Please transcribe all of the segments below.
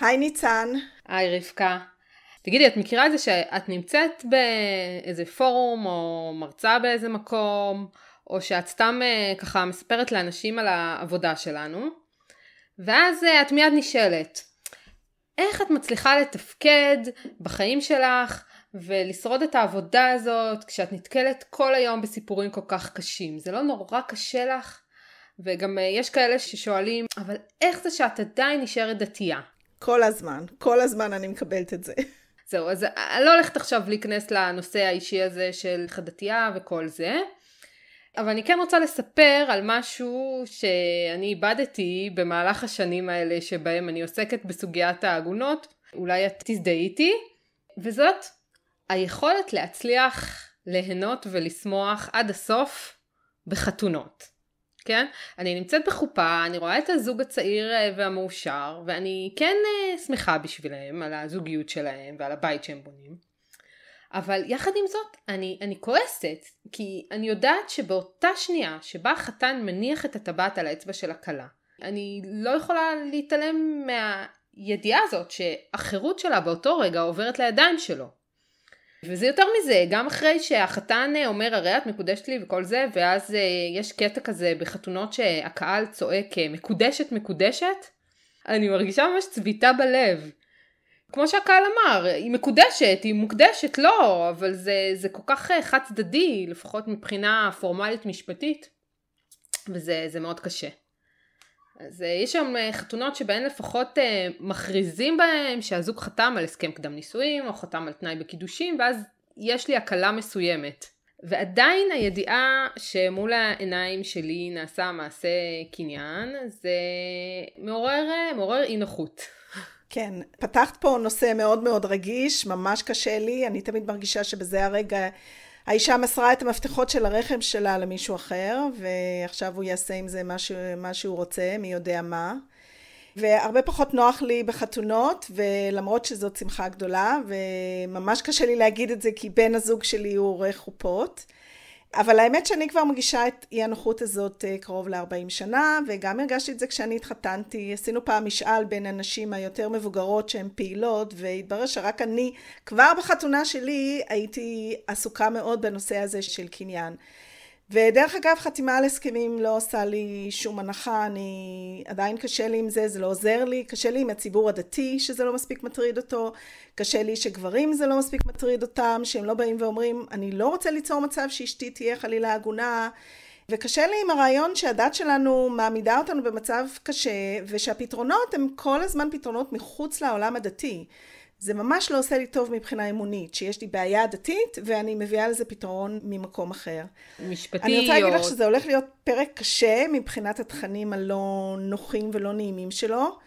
היי ניצן. היי רבקה. תגידי, את מכירה את זה שאת נמצאת באיזה פורום או מרצה באיזה מקום, או שאת סתם אה, ככה מספרת לאנשים על העבודה שלנו, ואז אה, את מיד נשאלת, איך את מצליחה לתפקד בחיים שלך ולשרוד את העבודה הזאת כשאת נתקלת כל היום בסיפורים כל כך קשים? זה לא נורא קשה לך? וגם אה, יש כאלה ששואלים, אבל איך זה שאת עדיין נשארת דתייה? כל הזמן, כל הזמן אני מקבלת את זה. זהו, אז אני לא הולכת עכשיו להיכנס לנושא האישי הזה של חדתייה וכל זה, אבל אני כן רוצה לספר על משהו שאני איבדתי במהלך השנים האלה שבהם אני עוסקת בסוגיית העגונות, אולי את תזדהי איתי, וזאת היכולת להצליח ליהנות ולשמוח עד הסוף בחתונות. כן? אני נמצאת בחופה, אני רואה את הזוג הצעיר אה, והמאושר, ואני כן אה, שמחה בשבילם על הזוגיות שלהם ועל הבית שהם בונים. אבל יחד עם זאת, אני, אני כועסת, כי אני יודעת שבאותה שנייה שבה החתן מניח את הטבעת על האצבע של הכלה, אני לא יכולה להתעלם מהידיעה הזאת שהחירות שלה באותו רגע עוברת לידיים שלו. וזה יותר מזה, גם אחרי שהחתן אה, אומר הרי את מקודשת לי וכל זה, ואז אה, יש קטע כזה בחתונות שהקהל צועק אה, מקודשת מקודשת, אני מרגישה ממש צביטה בלב. כמו שהקהל אמר, היא מקודשת, היא מוקדשת, לא, אבל זה, זה כל כך חד צדדי, לפחות מבחינה פורמלית משפטית, וזה מאוד קשה. אז אה, יש שם אה, חתונות שבהן לפחות אה, מכריזים בהם שהזוג חתם על הסכם קדם נישואים או חתם על תנאי בקידושים ואז יש לי הקלה מסוימת. ועדיין הידיעה שמול העיניים שלי נעשה מעשה קניין זה מעורר, מעורר אי נוחות. כן, פתחת פה נושא מאוד מאוד רגיש, ממש קשה לי, אני תמיד מרגישה שבזה הרגע האישה מסרה את המפתחות של הרחם שלה למישהו אחר, ועכשיו הוא יעשה עם זה מה, ש... מה שהוא רוצה, מי יודע מה. והרבה פחות נוח לי בחתונות, ולמרות שזאת שמחה גדולה, וממש קשה לי להגיד את זה כי בן הזוג שלי הוא עורך חופות. אבל האמת שאני כבר מגישה את אי הנוחות הזאת אה, קרוב ל-40 שנה, וגם הרגשתי את זה כשאני התחתנתי. עשינו פעם משאל בין הנשים היותר מבוגרות שהן פעילות, והתברר שרק אני, כבר בחתונה שלי, הייתי עסוקה מאוד בנושא הזה של קניין. ודרך אגב, חתימה על הסכמים לא עושה לי שום הנחה, אני עדיין קשה לי עם זה, זה לא עוזר לי, קשה לי עם הציבור הדתי שזה לא מספיק מטריד אותו, קשה לי שגברים זה לא מספיק מטריד אותם, שהם לא באים ואומרים, אני לא רוצה ליצור מצב שאשתי תהיה חלילה עגונה, וקשה לי עם הרעיון שהדת שלנו מעמידה אותנו במצב קשה, ושהפתרונות הם כל הזמן פתרונות מחוץ לעולם הדתי. זה ממש לא עושה לי טוב מבחינה אמונית, שיש לי בעיה דתית ואני מביאה לזה פתרון ממקום אחר. משפטיות. אני רוצה להגיד לך שזה הולך להיות פרק קשה מבחינת התכנים הלא נוחים ולא נעימים שלו.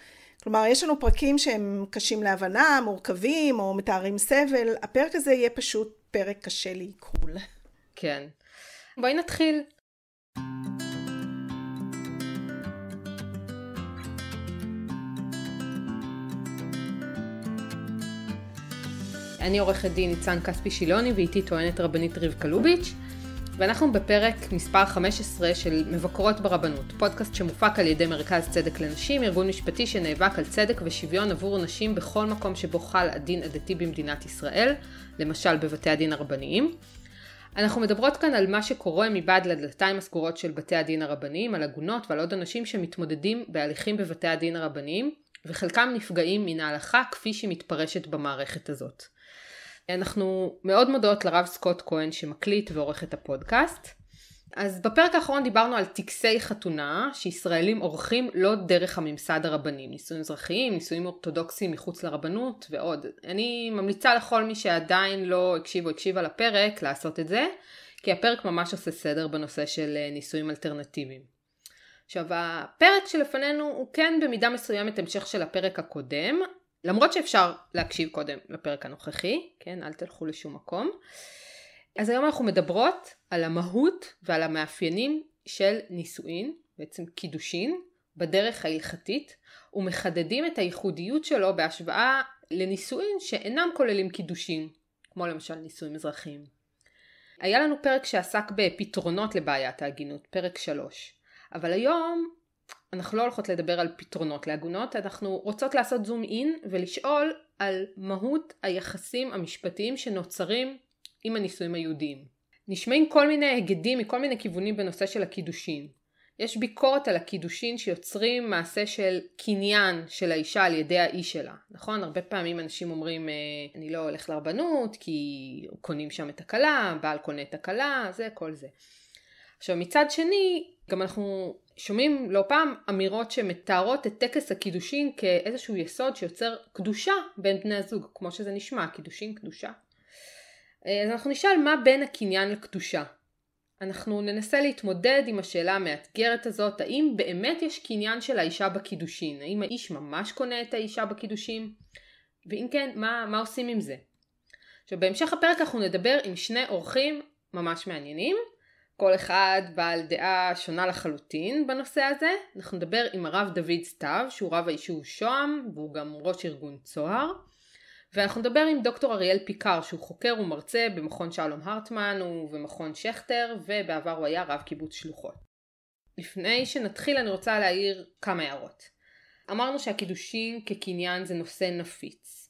כלומר, יש לנו פרקים שהם קשים להבנה, מורכבים או מתארים סבל. הפרק הזה יהיה פשוט פרק קשה לעיכול. כן. בואי נתחיל. אני עורכת דין ניצן כספי שילוני ואיתי טוענת רבנית רבקה לוביץ', ואנחנו בפרק מספר 15 של מבקרות ברבנות, פודקאסט שמופק על ידי מרכז צדק לנשים, ארגון משפטי שנאבק על צדק ושוויון עבור נשים בכל מקום שבו חל הדין הדתי במדינת ישראל, למשל בבתי הדין הרבניים. אנחנו מדברות כאן על מה שקורה מבעד לדלתיים הסגורות של בתי הדין הרבניים, על עגונות ועל עוד אנשים שמתמודדים בהליכים בבתי הדין הרבניים, וחלקם נפגעים מן ההלכה כפי שהיא מתפרשת במערכת הזאת. אנחנו מאוד מודות לרב סקוט כהן שמקליט ועורך את הפודקאסט. אז בפרק האחרון דיברנו על טקסי חתונה שישראלים עורכים לא דרך הממסד הרבני, נישואים אזרחיים, נישואים אורתודוקסיים מחוץ לרבנות ועוד. אני ממליצה לכל מי שעדיין לא הקשיב או הקשיבה לפרק לעשות את זה, כי הפרק ממש עושה סדר בנושא של אה, נישואים אלטרנטיביים. עכשיו הפרק שלפנינו הוא כן במידה מסוימת המשך של הפרק הקודם, למרות שאפשר להקשיב קודם לפרק הנוכחי, כן, אל תלכו לשום מקום. אז היום אנחנו מדברות על המהות ועל המאפיינים של נישואין, בעצם קידושין, בדרך ההלכתית, ומחדדים את הייחודיות שלו בהשוואה לנישואין שאינם כוללים קידושין, כמו למשל נישואים אזרחיים. היה לנו פרק שעסק בפתרונות לבעיית העגינות, פרק 3, אבל היום אנחנו לא הולכות לדבר על פתרונות לעגונות, אנחנו רוצות לעשות זום אין ולשאול על מהות היחסים המשפטיים שנוצרים עם הנישואים היהודיים. נשמעים כל מיני היגדים מכל מיני כיוונים בנושא של הקידושין. יש ביקורת על הקידושין שיוצרים מעשה של קניין של האישה על ידי האיש שלה, נכון? הרבה פעמים אנשים אומרים, אה, אני לא הולך לרבנות כי קונים שם את הכלה, הבעל קונה את הכלה, זה, כל זה. עכשיו מצד שני, גם אנחנו שומעים לא פעם אמירות שמתארות את טקס הקידושין כאיזשהו יסוד שיוצר קדושה בין בני הזוג, כמו שזה נשמע, קידושין קדושה. אה, אז אנחנו נשאל מה בין הקניין לקדושה. אנחנו ננסה להתמודד עם השאלה המאתגרת הזאת, האם באמת יש קניין של האישה בקידושין? האם האיש ממש קונה את האישה בקידושין? ואם כן, מה, מה עושים עם זה? עכשיו בהמשך הפרק אנחנו נדבר עם שני אורחים ממש מעניינים, כל אחד בעל דעה שונה לחלוטין בנושא הזה. אנחנו נדבר עם הרב דוד סתיו, שהוא רב היישוב שוהם, והוא גם ראש ארגון צוהר. ואנחנו נדבר עם דוקטור אריאל פיקר, שהוא חוקר ומרצה במכון שלום הרטמן ובמכון שכטר, ובעבר הוא היה רב קיבוץ שלוחות. לפני שנתחיל אני רוצה להעיר כמה הערות. אמרנו שהקידושין כקניין זה נושא נפיץ.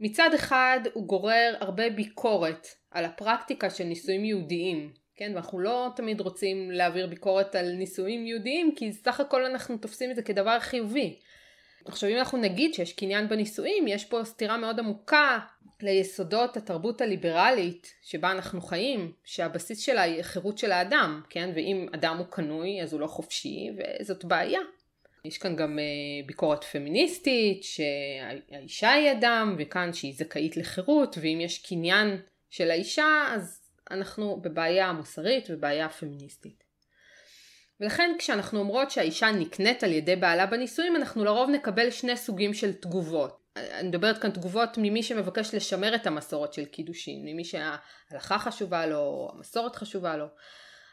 מצד אחד הוא גורר הרבה ביקורת על הפרקטיקה של נישואים יהודיים, כן, ואנחנו לא תמיד רוצים להעביר ביקורת על נישואים יהודיים, כי סך הכל אנחנו תופסים את זה כדבר חיובי. עכשיו אם אנחנו נגיד שיש קניין בנישואים, יש פה סתירה מאוד עמוקה ליסודות התרבות הליברלית שבה אנחנו חיים, שהבסיס שלה היא החירות של האדם, כן? ואם אדם הוא קנוי אז הוא לא חופשי, וזאת בעיה. יש כאן גם אה, ביקורת פמיניסטית, שהאישה היא אדם, וכאן שהיא זכאית לחירות, ואם יש קניין של האישה אז אנחנו בבעיה מוסרית ובעיה פמיניסטית. ולכן כשאנחנו אומרות שהאישה נקנית על ידי בעלה בנישואים, אנחנו לרוב נקבל שני סוגים של תגובות. אני מדברת כאן תגובות ממי שמבקש לשמר את המסורת של קידושין, ממי שההלכה חשובה לו, המסורת חשובה לו.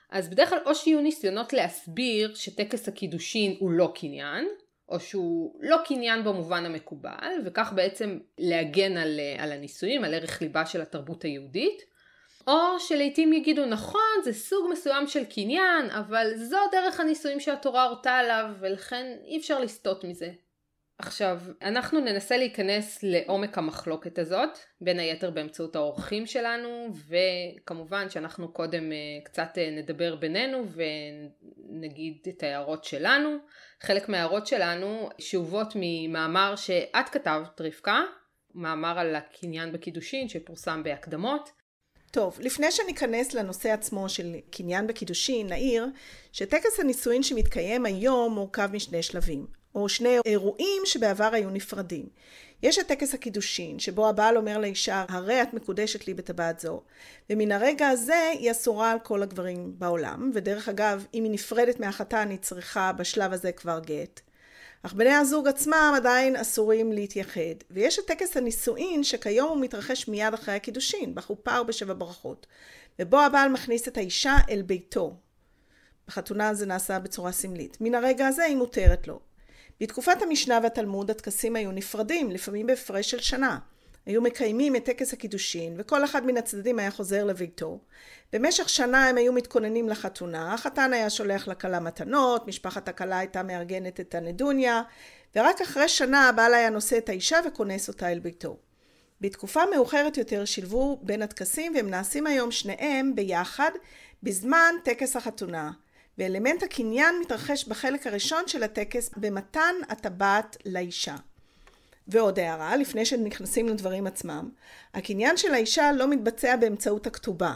אז בדרך כלל או שיהיו ניסיונות להסביר שטקס הקידושין הוא לא קניין, או שהוא לא קניין במובן המקובל, וכך בעצם להגן על, על הנישואים, על ערך ליבה של התרבות היהודית, או שלעיתים יגידו נכון זה סוג מסוים של קניין אבל זו דרך הניסויים שהתורה הורתה עליו ולכן אי אפשר לסטות מזה. עכשיו אנחנו ננסה להיכנס לעומק המחלוקת הזאת בין היתר באמצעות האורחים שלנו וכמובן שאנחנו קודם אה, קצת אה, נדבר בינינו ונגיד את ההערות שלנו. חלק מההערות שלנו שאובות ממאמר שאת כתבת רבקה מאמר על הקניין בקידושין שפורסם בהקדמות טוב, לפני שניכנס לנושא עצמו של קניין בקידושין, נעיר שטקס הנישואין שמתקיים היום מורכב משני שלבים, או שני אירועים שבעבר היו נפרדים. יש את טקס הקידושין, שבו הבעל אומר לאישה, הרי את מקודשת לי בטבעת זו, ומן הרגע הזה היא אסורה על כל הגברים בעולם, ודרך אגב, אם היא נפרדת מהחתן, היא צריכה בשלב הזה כבר גט. אך בני הזוג עצמם עדיין אסורים להתייחד. ויש את טקס הנישואין שכיום הוא מתרחש מיד אחרי הקידושין, בחופה ובשבע ברכות, ובו הבעל מכניס את האישה אל ביתו. בחתונה זה נעשה בצורה סמלית. מן הרגע הזה היא מותרת לו. בתקופת המשנה והתלמוד הטקסים היו נפרדים, לפעמים בהפרש של שנה. היו מקיימים את טקס הקידושין, וכל אחד מן הצדדים היה חוזר לביתו. במשך שנה הם היו מתכוננים לחתונה, החתן היה שולח לכלה מתנות, משפחת הכלה הייתה מארגנת את הנדוניה, ורק אחרי שנה הבעל היה נושא את האישה וכונס אותה אל ביתו. בתקופה מאוחרת יותר שילבו בין הטקסים והם נעשים היום שניהם ביחד בזמן טקס החתונה. ואלמנט הקניין מתרחש בחלק הראשון של הטקס במתן הטבעת לאישה. ועוד הערה, לפני שנכנסים לדברים עצמם, הקניין של האישה לא מתבצע באמצעות הכתובה.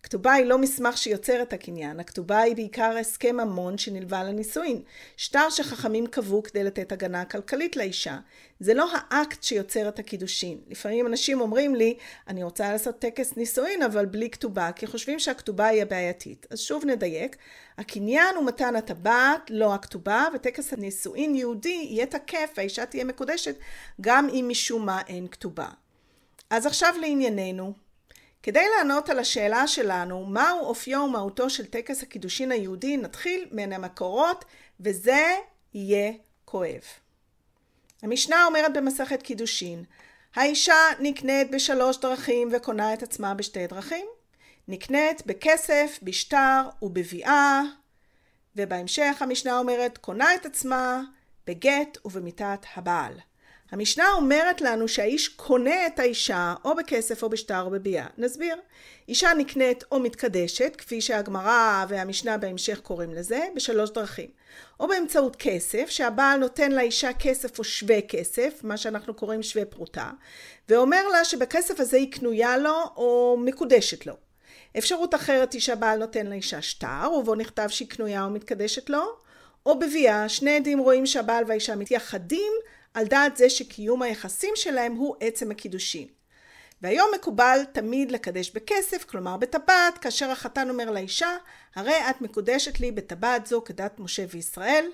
הכתובה היא לא מסמך שיוצר את הקניין, הכתובה היא בעיקר הסכם ממון שנלווה לנישואין. שטר שחכמים קבעו כדי לתת הגנה כלכלית לאישה. זה לא האקט שיוצר את הקידושין. לפעמים אנשים אומרים לי, אני רוצה לעשות טקס נישואין אבל בלי כתובה, כי חושבים שהכתובה היא הבעייתית. אז שוב נדייק, הקניין הוא מתן הטבעת, לא הכתובה, וטקס הנישואין יהודי יהיה תקף האישה תהיה מקודשת גם אם משום מה אין כתובה. אז עכשיו לענייננו. כדי לענות על השאלה שלנו, מהו אופיו ומהותו של טקס הקידושין היהודי, נתחיל מן המקורות, וזה יהיה כואב. המשנה אומרת במסכת קידושין, האישה נקנית בשלוש דרכים וקונה את עצמה בשתי דרכים. נקנית בכסף, בשטר ובביאה, ובהמשך המשנה אומרת, קונה את עצמה בגט ובמיתת הבעל. המשנה אומרת לנו שהאיש קונה את האישה או בכסף או בשטר או בביאה. נסביר. אישה נקנית או מתקדשת, כפי שהגמרא והמשנה בהמשך קוראים לזה, בשלוש דרכים. או באמצעות כסף, שהבעל נותן לאישה כסף או שווה כסף, מה שאנחנו קוראים שווה פרוטה, ואומר לה שבכסף הזה היא קנויה לו או מקודשת לו. אפשרות אחרת היא שהבעל נותן לאישה שטר, ובו נכתב שהיא קנויה או מתקדשת לו, או בביאה, שני עדים רואים שהבעל והאישה מתייחדים, על דעת זה שקיום היחסים שלהם הוא עצם הקידושין. והיום מקובל תמיד לקדש בכסף, כלומר בטבעת, כאשר החתן אומר לאישה, הרי את מקודשת לי בטבעת זו כדת משה וישראל,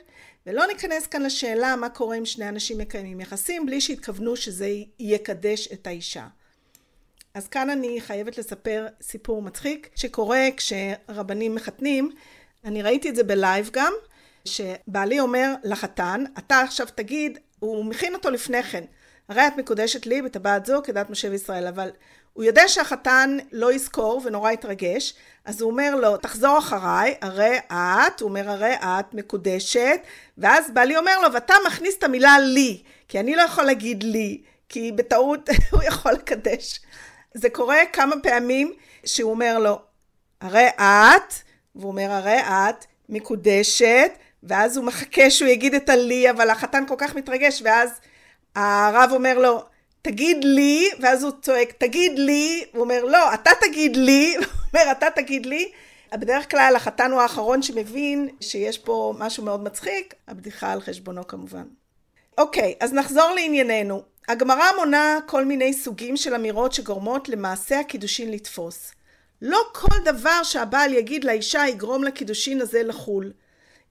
ולא ניכנס כאן לשאלה מה קורה אם שני אנשים מקיימים יחסים, בלי שהתכוונו שזה יקדש את האישה. אז כאן אני חייבת לספר סיפור מצחיק שקורה כשרבנים מחתנים. אני ראיתי את זה בלייב גם, שבעלי אומר לחתן, אתה עכשיו תגיד, הוא מכין אותו לפני כן. הרי את מקודשת לי בטבעת זו כדת משה וישראל, אבל הוא יודע שהחתן לא יזכור ונורא יתרגש, אז הוא אומר לו, תחזור אחריי, הרי את, הוא אומר, הרי את מקודשת, ואז בעלי אומר לו, ואתה מכניס את המילה לי, כי אני לא יכול להגיד לי, כי בטעות הוא יכול לקדש. זה קורה כמה פעמים שהוא אומר לו, הרי את, והוא אומר, הרי את מקודשת, ואז הוא מחכה שהוא יגיד את הלי, אבל החתן כל כך מתרגש, ואז הרב אומר לו, תגיד לי, ואז הוא צועק, תגיד לי, הוא אומר, לא, אתה תגיד לי, הוא אומר, אתה תגיד לי. בדרך כלל החתן הוא האחרון שמבין שיש פה משהו מאוד מצחיק, הבדיחה על חשבונו כמובן. אוקיי, אז נחזור לענייננו. הגמרא מונה כל מיני סוגים של אמירות שגורמות למעשה הקידושין לתפוס. לא כל דבר שהבעל יגיד לאישה יגרום לקידושין הזה לחול.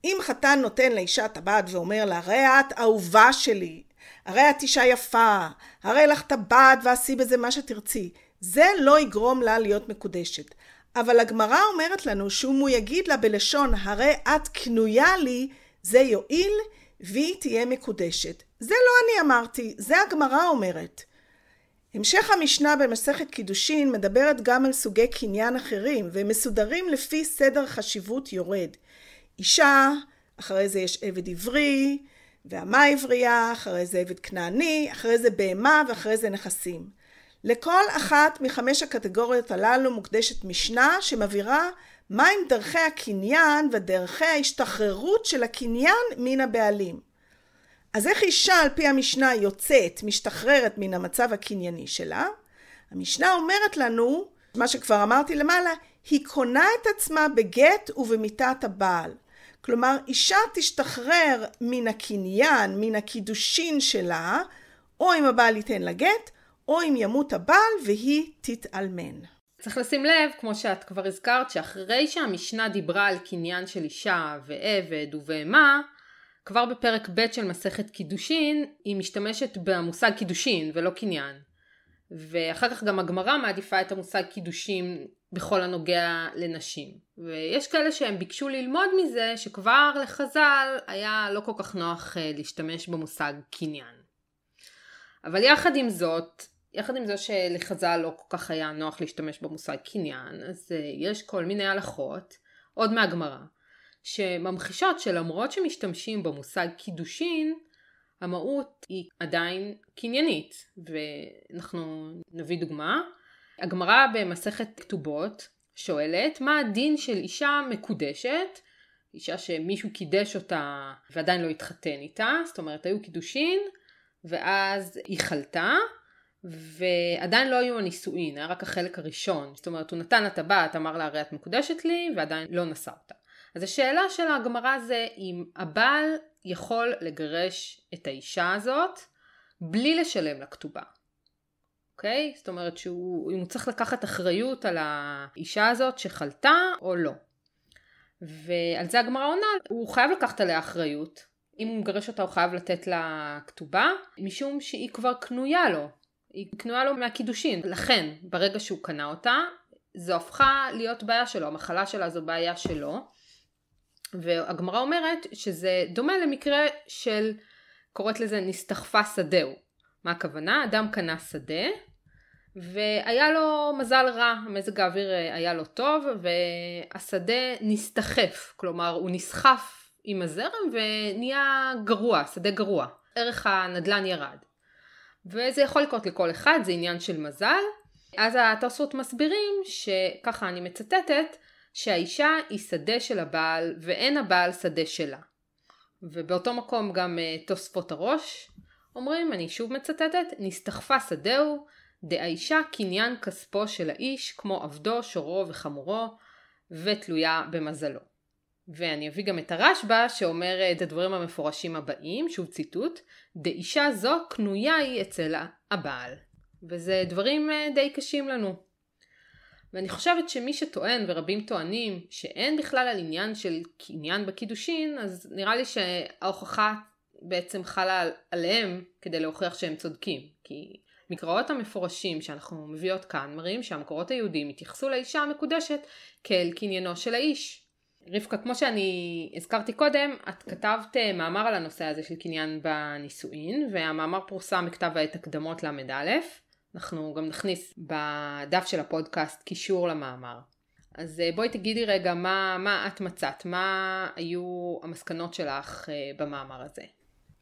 אם חתן נותן לאישה טבעת ואומר לה, הרי את אהובה שלי, הרי את אישה יפה, הרי לך טבעת ועשי בזה מה שתרצי, זה לא יגרום לה להיות מקודשת. אבל הגמרא אומרת לנו שאם הוא יגיד לה בלשון, הרי את קנויה לי, זה יועיל והיא תהיה מקודשת. זה לא אני אמרתי, זה הגמרא אומרת. המשך המשנה במסכת קידושין מדברת גם על סוגי קניין אחרים, והם מסודרים לפי סדר חשיבות יורד. אישה, אחרי זה יש עבד עברי, והמה עברייה, אחרי זה עבד כנעני, אחרי זה בהמה ואחרי זה נכסים. לכל אחת מחמש הקטגוריות הללו מוקדשת משנה שמבהירה מהם דרכי הקניין ודרכי ההשתחררות של הקניין מן הבעלים. אז איך אישה על פי המשנה יוצאת, משתחררת מן המצב הקנייני שלה? המשנה אומרת לנו, מה שכבר אמרתי למעלה, היא קונה את עצמה בגט ובמיתת הבעל. כלומר, אישה תשתחרר מן הקניין, מן הקידושין שלה, או אם הבעל ייתן לה גט, או אם ימות הבעל והיא תתאלמן. צריך לשים לב, כמו שאת כבר הזכרת, שאחרי שהמשנה דיברה על קניין של אישה ועבד ובהמה, כבר בפרק ב' של מסכת קידושין, היא משתמשת במושג קידושין ולא קניין. ואחר כך גם הגמרא מעדיפה את המושג קידושין בכל הנוגע לנשים. ויש כאלה שהם ביקשו ללמוד מזה שכבר לחז"ל היה לא כל כך נוח אה, להשתמש במושג קניין. אבל יחד עם זאת, יחד עם זה שלחז"ל לא כל כך היה נוח להשתמש במושג קניין, אז אה, יש כל מיני הלכות, עוד מהגמרא, שממחישות שלמרות שמשתמשים במושג קידושין, המהות היא עדיין קניינית. ואנחנו נביא דוגמה. הגמרא במסכת כתובות שואלת, מה הדין של אישה מקודשת, אישה שמישהו קידש אותה ועדיין לא התחתן איתה, זאת אומרת היו קידושין, ואז היא חלתה, ועדיין לא היו הנישואין, היה רק החלק הראשון. זאת אומרת, הוא נתן לטבעת, אמר לה הרי את מקודשת לי, ועדיין לא נשא אותה. אז השאלה של הגמרא זה אם הבעל יכול לגרש את האישה הזאת בלי לשלם לכתובה. אוקיי? Okay? זאת אומרת שהוא, אם הוא צריך לקחת אחריות על האישה הזאת שחלתה או לא. ועל זה הגמרא עונה, הוא חייב לקחת עליה אחריות. אם הוא מגרש אותה הוא חייב לתת לה כתובה, משום שהיא כבר קנויה לו. היא קנויה לו מהקידושין. לכן, ברגע שהוא קנה אותה, זו הפכה להיות בעיה שלו, המחלה שלה זו בעיה שלו. והגמרא אומרת שזה דומה למקרה של, קוראת לזה נסתחפה שדהו. מה הכוונה? אדם קנה שדה והיה לו מזל רע, מזג האוויר אה, היה לו טוב והשדה נסתחף, כלומר הוא נסחף עם הזרם ונהיה גרוע, שדה גרוע. ערך הנדלן ירד. וזה יכול לקרות לכל אחד, זה עניין של מזל. אז התוספות מסבירים שככה אני מצטטת שהאישה היא שדה של הבעל ואין הבעל שדה שלה. ובאותו מקום גם אה, תוספות הראש אומרים, אני שוב מצטטת, נסתחפה שדהו, דאישה קניין כספו של האיש, כמו עבדו, שורו וחמורו, ותלויה במזלו. ואני אביא גם את הרשב"א שאומר את הדברים המפורשים הבאים, שוב ציטוט, דאישה זו קנויה היא אצל הבעל. וזה דברים אה, די קשים לנו. ואני חושבת שמי שטוען, ורבים טוענים, שאין בכלל על עניין של קניין בקידושין, אז נראה לי שההוכחה בעצם חלה עליהם כדי להוכיח שהם צודקים. כי מקראות המפורשים שאנחנו מביאות כאן מראים שהמקורות היהודים התייחסו לאישה המקודשת כאל קניינו של האיש. רבקה, כמו שאני הזכרתי קודם, את כתבת אה, מאמר על הנושא הזה של קניין בנישואין, והמאמר פורסם בכתב העת הקדמות ל"א. אנחנו גם נכניס בדף של הפודקאסט קישור למאמר. אז אה, בואי תגידי רגע מה, מה את מצאת, מה היו המסקנות שלך אה, במאמר הזה.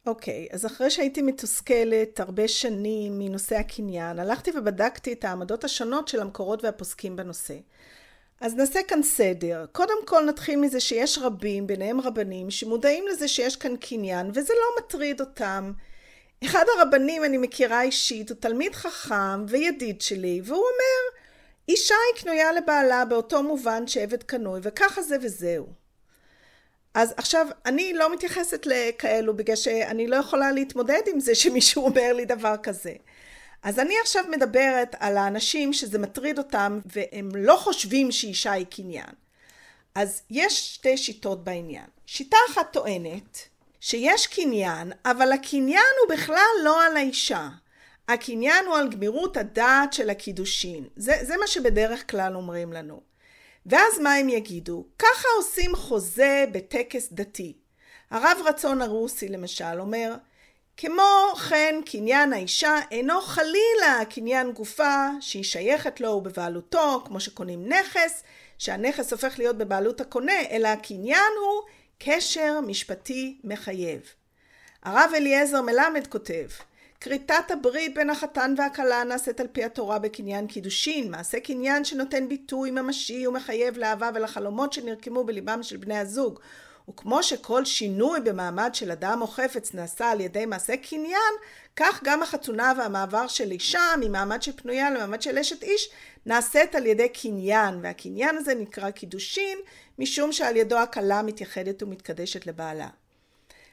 אוקיי, okay, אז אחרי שהייתי מתוסכלת הרבה שנים מנושא הקניין, הלכתי ובדקתי את העמדות השונות של המקורות והפוסקים בנושא. אז נעשה כאן סדר. קודם כל נתחיל מזה שיש רבים, ביניהם רבנים, שמודעים לזה שיש כאן קניין, וזה לא מטריד אותם. אחד הרבנים אני מכירה אישית, הוא תלמיד חכם וידיד שלי, והוא אומר, אישה היא קנויה לבעלה באותו מובן שעבד קנוי, וככה זה וזהו. אז עכשיו, אני לא מתייחסת לכאלו בגלל שאני לא יכולה להתמודד עם זה שמישהו אומר לי דבר כזה. אז אני עכשיו מדברת על האנשים שזה מטריד אותם והם לא חושבים שאישה היא קניין. אז יש שתי שיטות בעניין. שיטה אחת טוענת שיש קניין, אבל הקניין הוא בכלל לא על האישה. הקניין הוא על גמירות הדעת של הקידושין. זה, זה מה שבדרך כלל אומרים לנו. ואז מה הם יגידו? ככה עושים חוזה בטקס דתי. הרב רצון הרוסי למשל אומר, כמו כן קניין האישה אינו חלילה קניין גופה שהיא שייכת לו ובבעלותו, כמו שקונים נכס, שהנכס הופך להיות בבעלות הקונה, אלא הקניין הוא קשר משפטי מחייב. הרב אליעזר מלמד כותב, כריתת הברית בין החתן והכלה נעשית על פי התורה בקניין קידושין, מעשה קניין שנותן ביטוי ממשי ומחייב לאהבה ולחלומות שנרקמו בליבם של בני הזוג. וכמו שכל שינוי במעמד של אדם או חפץ נעשה על ידי מעשה קניין, כך גם החתונה והמעבר של אישה ממעמד של פנויה למעמד של אשת איש נעשית על ידי קניין, והקניין הזה נקרא קידושין, משום שעל ידו הכלה מתייחדת ומתקדשת לבעלה.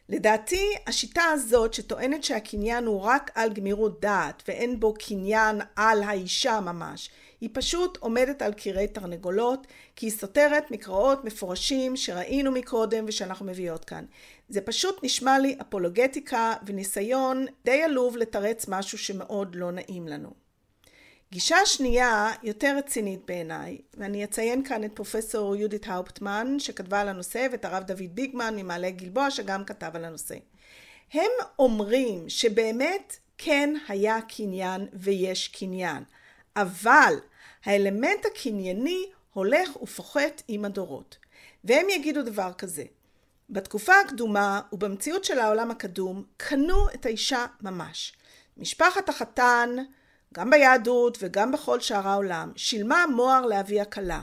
לדעתי, השיטה הזאת שטוענת שהקניין הוא רק על גמירות דעת ואין בו קניין על האישה ממש, היא פשוט עומדת על קירי תרנגולות, כי היא סותרת מקראות מפורשים שראינו מקודם ושאנחנו מביאות כאן. זה פשוט נשמע לי אפולוגטיקה וניסיון די עלוב לתרץ משהו שמאוד לא נעים לנו. גישה שנייה, יותר רצינית בעיניי, ואני אציין כאן את פרופסור יהודית האופטמן שכתבה על הנושא ואת הרב דוד ביגמן ממעלה גלבוע שגם כתב על הנושא. הם אומרים שבאמת כן היה קניין ויש קניין, אבל האלמנט הקנייני הולך ופוחת עם הדורות. והם יגידו דבר כזה, בתקופה הקדומה ובמציאות של העולם הקדום קנו את האישה ממש. משפחת החתן גם ביהדות וגם בכל שאר העולם, שילמה המוהר לאבי הכלה,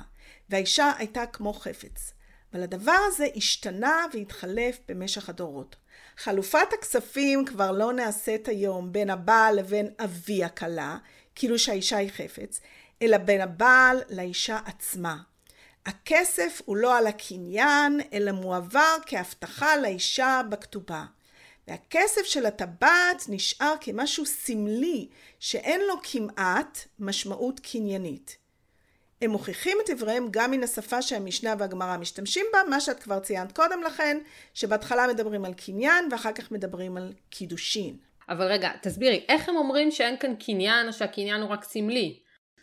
והאישה הייתה כמו חפץ. אבל הדבר הזה השתנה והתחלף במשך הדורות. חלופת הכספים כבר לא נעשית היום בין הבעל לבין אבי הכלה, כאילו שהאישה היא חפץ, אלא בין הבעל לאישה עצמה. הכסף הוא לא על הקניין, אלא מועבר כהבטחה לאישה בכתובה. והכסף של הטבעת נשאר כמשהו סמלי שאין לו כמעט משמעות קניינית. הם מוכיחים את דבריהם גם מן השפה שהמשנה והגמרא משתמשים בה, מה שאת כבר ציינת קודם לכן, שבהתחלה מדברים על קניין ואחר כך מדברים על קידושין. אבל רגע, תסבירי, איך הם אומרים שאין כאן קניין או שהקניין הוא רק סמלי?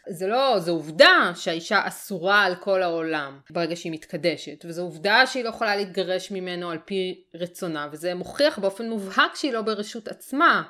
זה לא, זו עובדה שהאישה אסורה על כל העולם ברגע שהיא מתקדשת, וזו עובדה שהיא לא יכולה להתגרש ממנו על פי רצונה, וזה מוכיח באופן מובהק שהיא לא ברשות עצמה.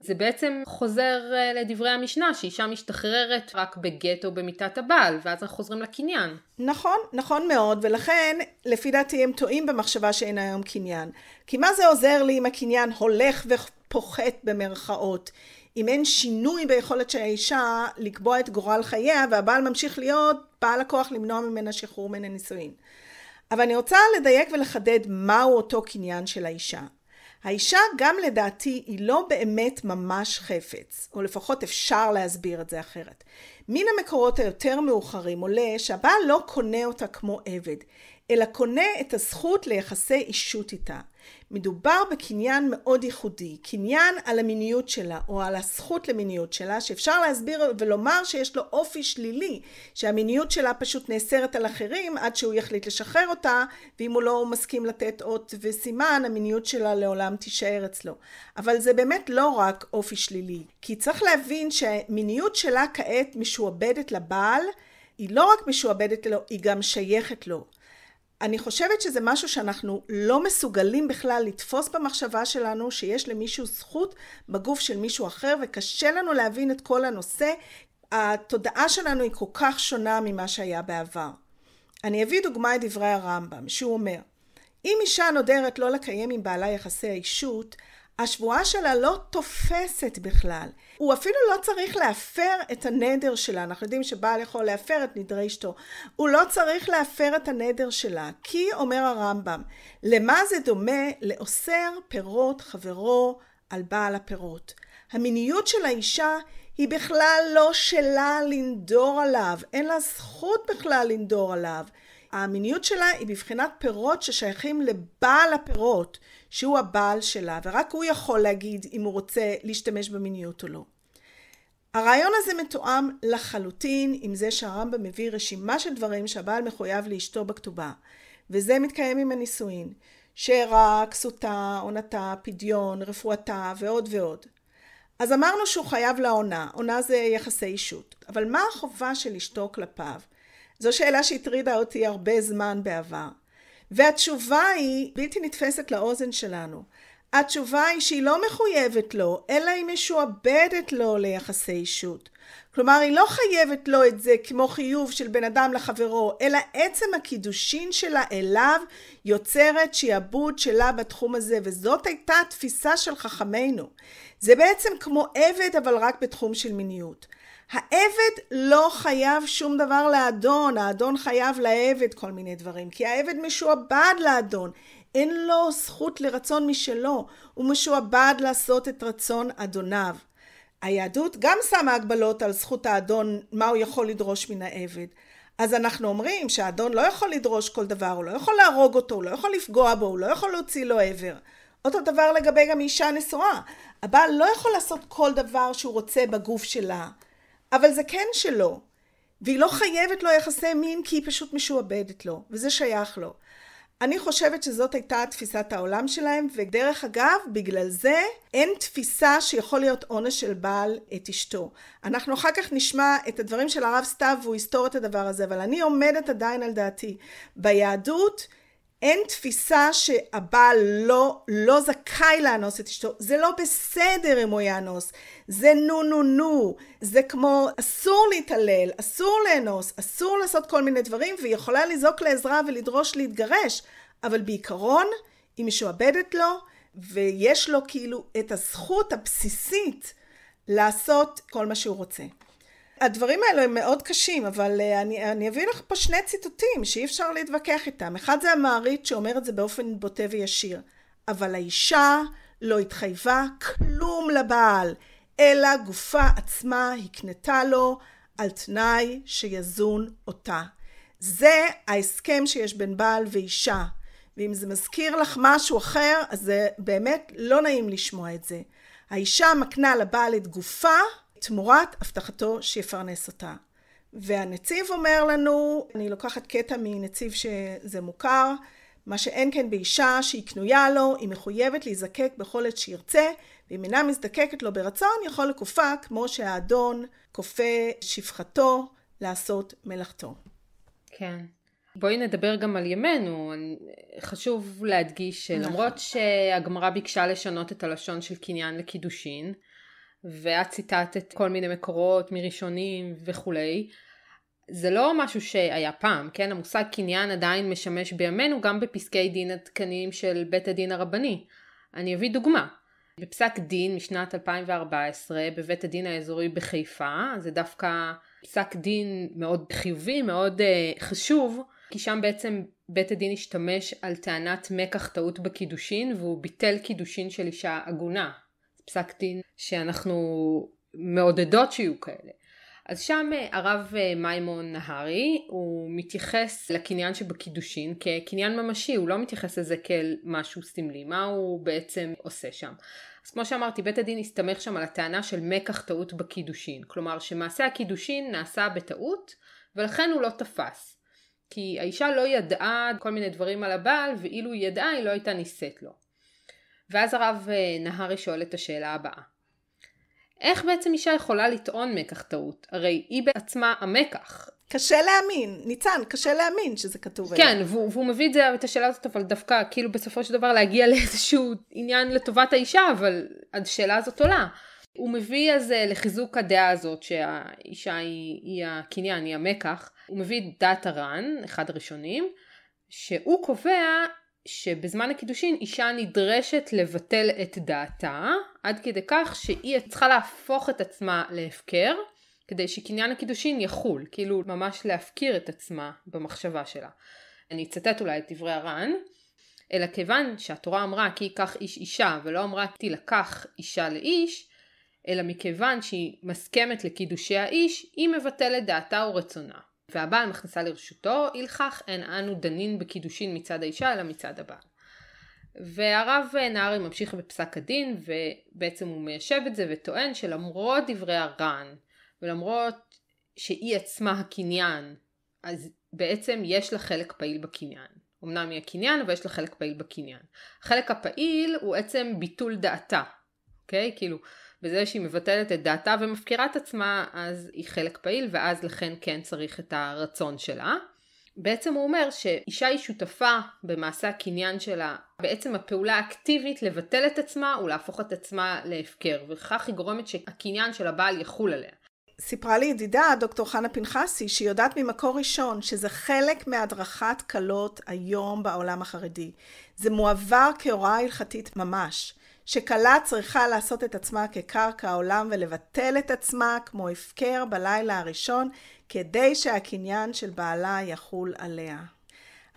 זה בעצם חוזר אה, לדברי המשנה, שאישה משתחררת רק בגט או במיטת הבעל, ואז אנחנו חוזרים לקניין. נכון, נכון מאוד, ולכן לפי דעתי הם טועים במחשבה שאין היום קניין. כי מה זה עוזר לי אם הקניין הולך ופוחת במרכאות? אם אין שינוי ביכולת של האישה לקבוע את גורל חייה והבעל ממשיך להיות בעל הכוח למנוע ממנה שחרור מן הנישואין. אבל אני רוצה לדייק ולחדד מהו אותו קניין של האישה. האישה גם לדעתי היא לא באמת ממש חפץ, או לפחות אפשר להסביר את זה אחרת. מן המקורות היותר מאוחרים עולה שהבעל לא קונה אותה כמו עבד, אלא קונה את הזכות ליחסי אישות איתה. מדובר בקניין מאוד ייחודי, קניין על המיניות שלה או על הזכות למיניות שלה שאפשר להסביר ולומר שיש לו אופי שלילי, שהמיניות שלה פשוט נאסרת על אחרים עד שהוא יחליט לשחרר אותה ואם הוא לא מסכים לתת אות וסימן המיניות שלה לעולם תישאר אצלו. אבל זה באמת לא רק אופי שלילי, כי צריך להבין שהמיניות שלה כעת משועבדת לבעל היא לא רק משועבדת לו, היא גם שייכת לו. אני חושבת שזה משהו שאנחנו לא מסוגלים בכלל לתפוס במחשבה שלנו שיש למישהו זכות בגוף של מישהו אחר וקשה לנו להבין את כל הנושא. התודעה שלנו היא כל כך שונה ממה שהיה בעבר. אני אביא דוגמה את דברי הרמב"ם, שהוא אומר, אם אישה נודרת לא לקיים עם בעלה יחסי האישות, השבועה שלה לא תופסת בכלל. הוא אפילו לא צריך להפר את הנדר שלה. אנחנו יודעים שבעל יכול להפר את נדרי אשתו. הוא לא צריך להפר את הנדר שלה. כי, אומר הרמב"ם, למה זה דומה לאוסר פירות חברו על בעל הפירות? המיניות של האישה היא בכלל לא שלה לנדור עליו. אין לה זכות בכלל לנדור עליו. המיניות שלה היא בבחינת פירות ששייכים לבעל הפירות, שהוא הבעל שלה, ורק הוא יכול להגיד אם הוא רוצה להשתמש במיניות או לא. הרעיון הזה מתואם לחלוטין עם זה שהרמב"ם מביא רשימה של דברים שהבעל מחויב לאשתו בכתובה, וזה מתקיים עם הנישואין, שאירע, כסותה, עונתה, פדיון, רפואתה ועוד ועוד. אז אמרנו שהוא חייב לעונה, עונה זה יחסי אישות, אבל מה החובה של אשתו כלפיו? זו שאלה שהטרידה אותי הרבה זמן בעבר. והתשובה היא בלתי נתפסת לאוזן שלנו. התשובה היא שהיא לא מחויבת לו, אלא היא משועבדת לו ליחסי אישות. כלומר, היא לא חייבת לו את זה כמו חיוב של בן אדם לחברו, אלא עצם הקידושין שלה אליו יוצרת שיעבוד שלה בתחום הזה, וזאת הייתה התפיסה של חכמינו. זה בעצם כמו עבד, אבל רק בתחום של מיניות. העבד לא חייב שום דבר לאדון, האדון חייב לעבד כל מיני דברים, כי העבד משועבד לאדון, אין לו זכות לרצון משלו, הוא משועבד לעשות את רצון אדוניו. היהדות גם שמה הגבלות על זכות האדון, מה הוא יכול לדרוש מן העבד. אז אנחנו אומרים שהאדון לא יכול לדרוש כל דבר, הוא לא יכול להרוג אותו, הוא לא יכול לפגוע בו, הוא לא יכול להוציא לו עבר. אותו דבר לגבי גם אישה נשואה. הבעל לא יכול לעשות כל דבר שהוא רוצה בגוף שלה. אבל זה כן שלו. והיא לא חייבת לו יחסי מין כי היא פשוט משועבדת לו, וזה שייך לו. אני חושבת שזאת הייתה תפיסת העולם שלהם, ודרך אגב, בגלל זה אין תפיסה שיכול להיות עונש של בעל את אשתו. אנחנו אחר כך נשמע את הדברים של הרב סתיו והוא יסתור את הדבר הזה, אבל אני עומדת עדיין על דעתי. ביהדות אין תפיסה שהבעל לא, לא זכאי לאנוס את אשתו. זה לא בסדר אם הוא יאנוס. זה נו נו נו. זה כמו אסור להתעלל, אסור לאנוס, אסור לעשות כל מיני דברים, והיא יכולה לזעוק לעזרה ולדרוש להתגרש. אבל בעיקרון, היא משועבדת לו, ויש לו כאילו את הזכות הבסיסית לעשות כל מה שהוא רוצה. הדברים האלו הם מאוד קשים, אבל אה, אני, אני אביא לך פה שני ציטוטים שאי אפשר להתווכח איתם. אחד זה המעריץ שאומר את זה באופן בוטה וישיר. אבל האישה לא התחייבה כלום לבעל, אלא גופה עצמה הקנתה לו על תנאי שיזון אותה. זה ההסכם שיש בין בעל ואישה. ואם זה מזכיר לך משהו אחר, אז זה באמת לא נעים לשמוע את זה. האישה מקנה לבעל את גופה תמורת הבטחתו שיפרנס אותה. והנציב אומר לנו, אני לוקחת קטע מנציב שזה מוכר, מה שאין כן באישה שהיא קנויה לו, היא מחויבת להיזקק בכל עת שירצה, ואם אינה מזדקקת לו ברצון, יכול לקופה כמו שהאדון כופה שפחתו לעשות מלאכתו. כן. בואי נדבר גם על ימינו. חשוב להדגיש שלמרות נכון. שהגמרא ביקשה לשנות את הלשון של קניין לקידושין, ואת ציטטת כל מיני מקורות מראשונים וכולי. זה לא משהו שהיה פעם, כן? המושג קניין עדיין משמש בימינו גם בפסקי דין עדכניים של בית הדין הרבני. אני אביא דוגמה. בפסק דין משנת 2014 בבית הדין האזורי בחיפה, זה דווקא פסק דין מאוד חיובי, מאוד uh, חשוב, כי שם בעצם בית הדין השתמש על טענת מקח טעות בקידושין והוא ביטל קידושין של אישה עגונה, פסק דין שאנחנו מעודדות שיהיו כאלה. אז שם אה, הרב אה, מימון נהרי הוא מתייחס לקניין שבקידושין כקניין ממשי, הוא לא מתייחס לזה כאל משהו סמלי, מה הוא בעצם עושה שם. אז כמו שאמרתי, בית הדין הסתמך שם על הטענה של מקח טעות בקידושין, כלומר שמעשה הקידושין נעשה בטעות ולכן הוא לא תפס. כי האישה לא ידעה כל מיני דברים על הבעל, ואילו היא ידעה היא לא הייתה נישאת לו. ואז הרב אה, נהרי שואל את השאלה הבאה. איך בעצם אישה יכולה לטעון מקח טעות? הרי היא בעצמה המקח. קשה להאמין, ניצן, קשה להאמין שזה כתוב כן, עליה. כן, והוא, והוא מביא את, זה, את השאלה הזאת, אבל דווקא כאילו בסופו של דבר להגיע לאיזשהו עניין לטובת האישה, אבל השאלה הזאת עולה. הוא מביא אז לחיזוק הדעה הזאת שהאישה היא, היא הקניין, היא המקח. הוא מביא את דעת הר"ן, אחד הראשונים, שהוא קובע שבזמן הקידושין אישה נדרשת לבטל את דעתה, עד כדי כך שהיא צריכה להפוך את עצמה להפקר, כדי שקניין הקידושין יחול, כאילו ממש להפקיר את עצמה במחשבה שלה. אני אצטט אולי את דברי הר"ן, אלא כיוון שהתורה אמרה כי ייקח איש אישה, ולא אמרה תילקח אישה לאיש, אלא מכיוון שהיא מסכמת לקידושי האיש, היא מבטלת דעתה ורצונה. והבעל מכניסה לרשותו, אילכך אין אנו דנין בקידושין מצד האישה אלא מצד הבעל. והרב נהרי ממשיך בפסק הדין ובעצם הוא מיישב את זה וטוען שלמרות דברי הר"ן ולמרות שהיא עצמה הקניין אז בעצם יש לה חלק פעיל בקניין. אמנם היא הקניין אבל יש לה חלק פעיל בקניין. החלק הפעיל הוא עצם ביטול דעתה, אוקיי? כאילו בזה שהיא מבטלת את דעתה ומפקירה את עצמה, אז היא חלק פעיל, ואז לכן כן צריך את הרצון שלה. בעצם הוא אומר שאישה היא שותפה במעשה הקניין שלה, בעצם הפעולה האקטיבית לבטל את עצמה ולהפוך את עצמה להפקר, וכך היא גורמת שהקניין של הבעל יחול עליה. סיפרה לי ידידה, דוקטור חנה פנחסי, שהיא יודעת ממקור ראשון שזה חלק מהדרכת כלות היום בעולם החרדי. זה מועבר כהוראה הלכתית ממש. שכלה צריכה לעשות את עצמה כקרקע עולם ולבטל את עצמה כמו הפקר בלילה הראשון, כדי שהקניין של בעלה יחול עליה.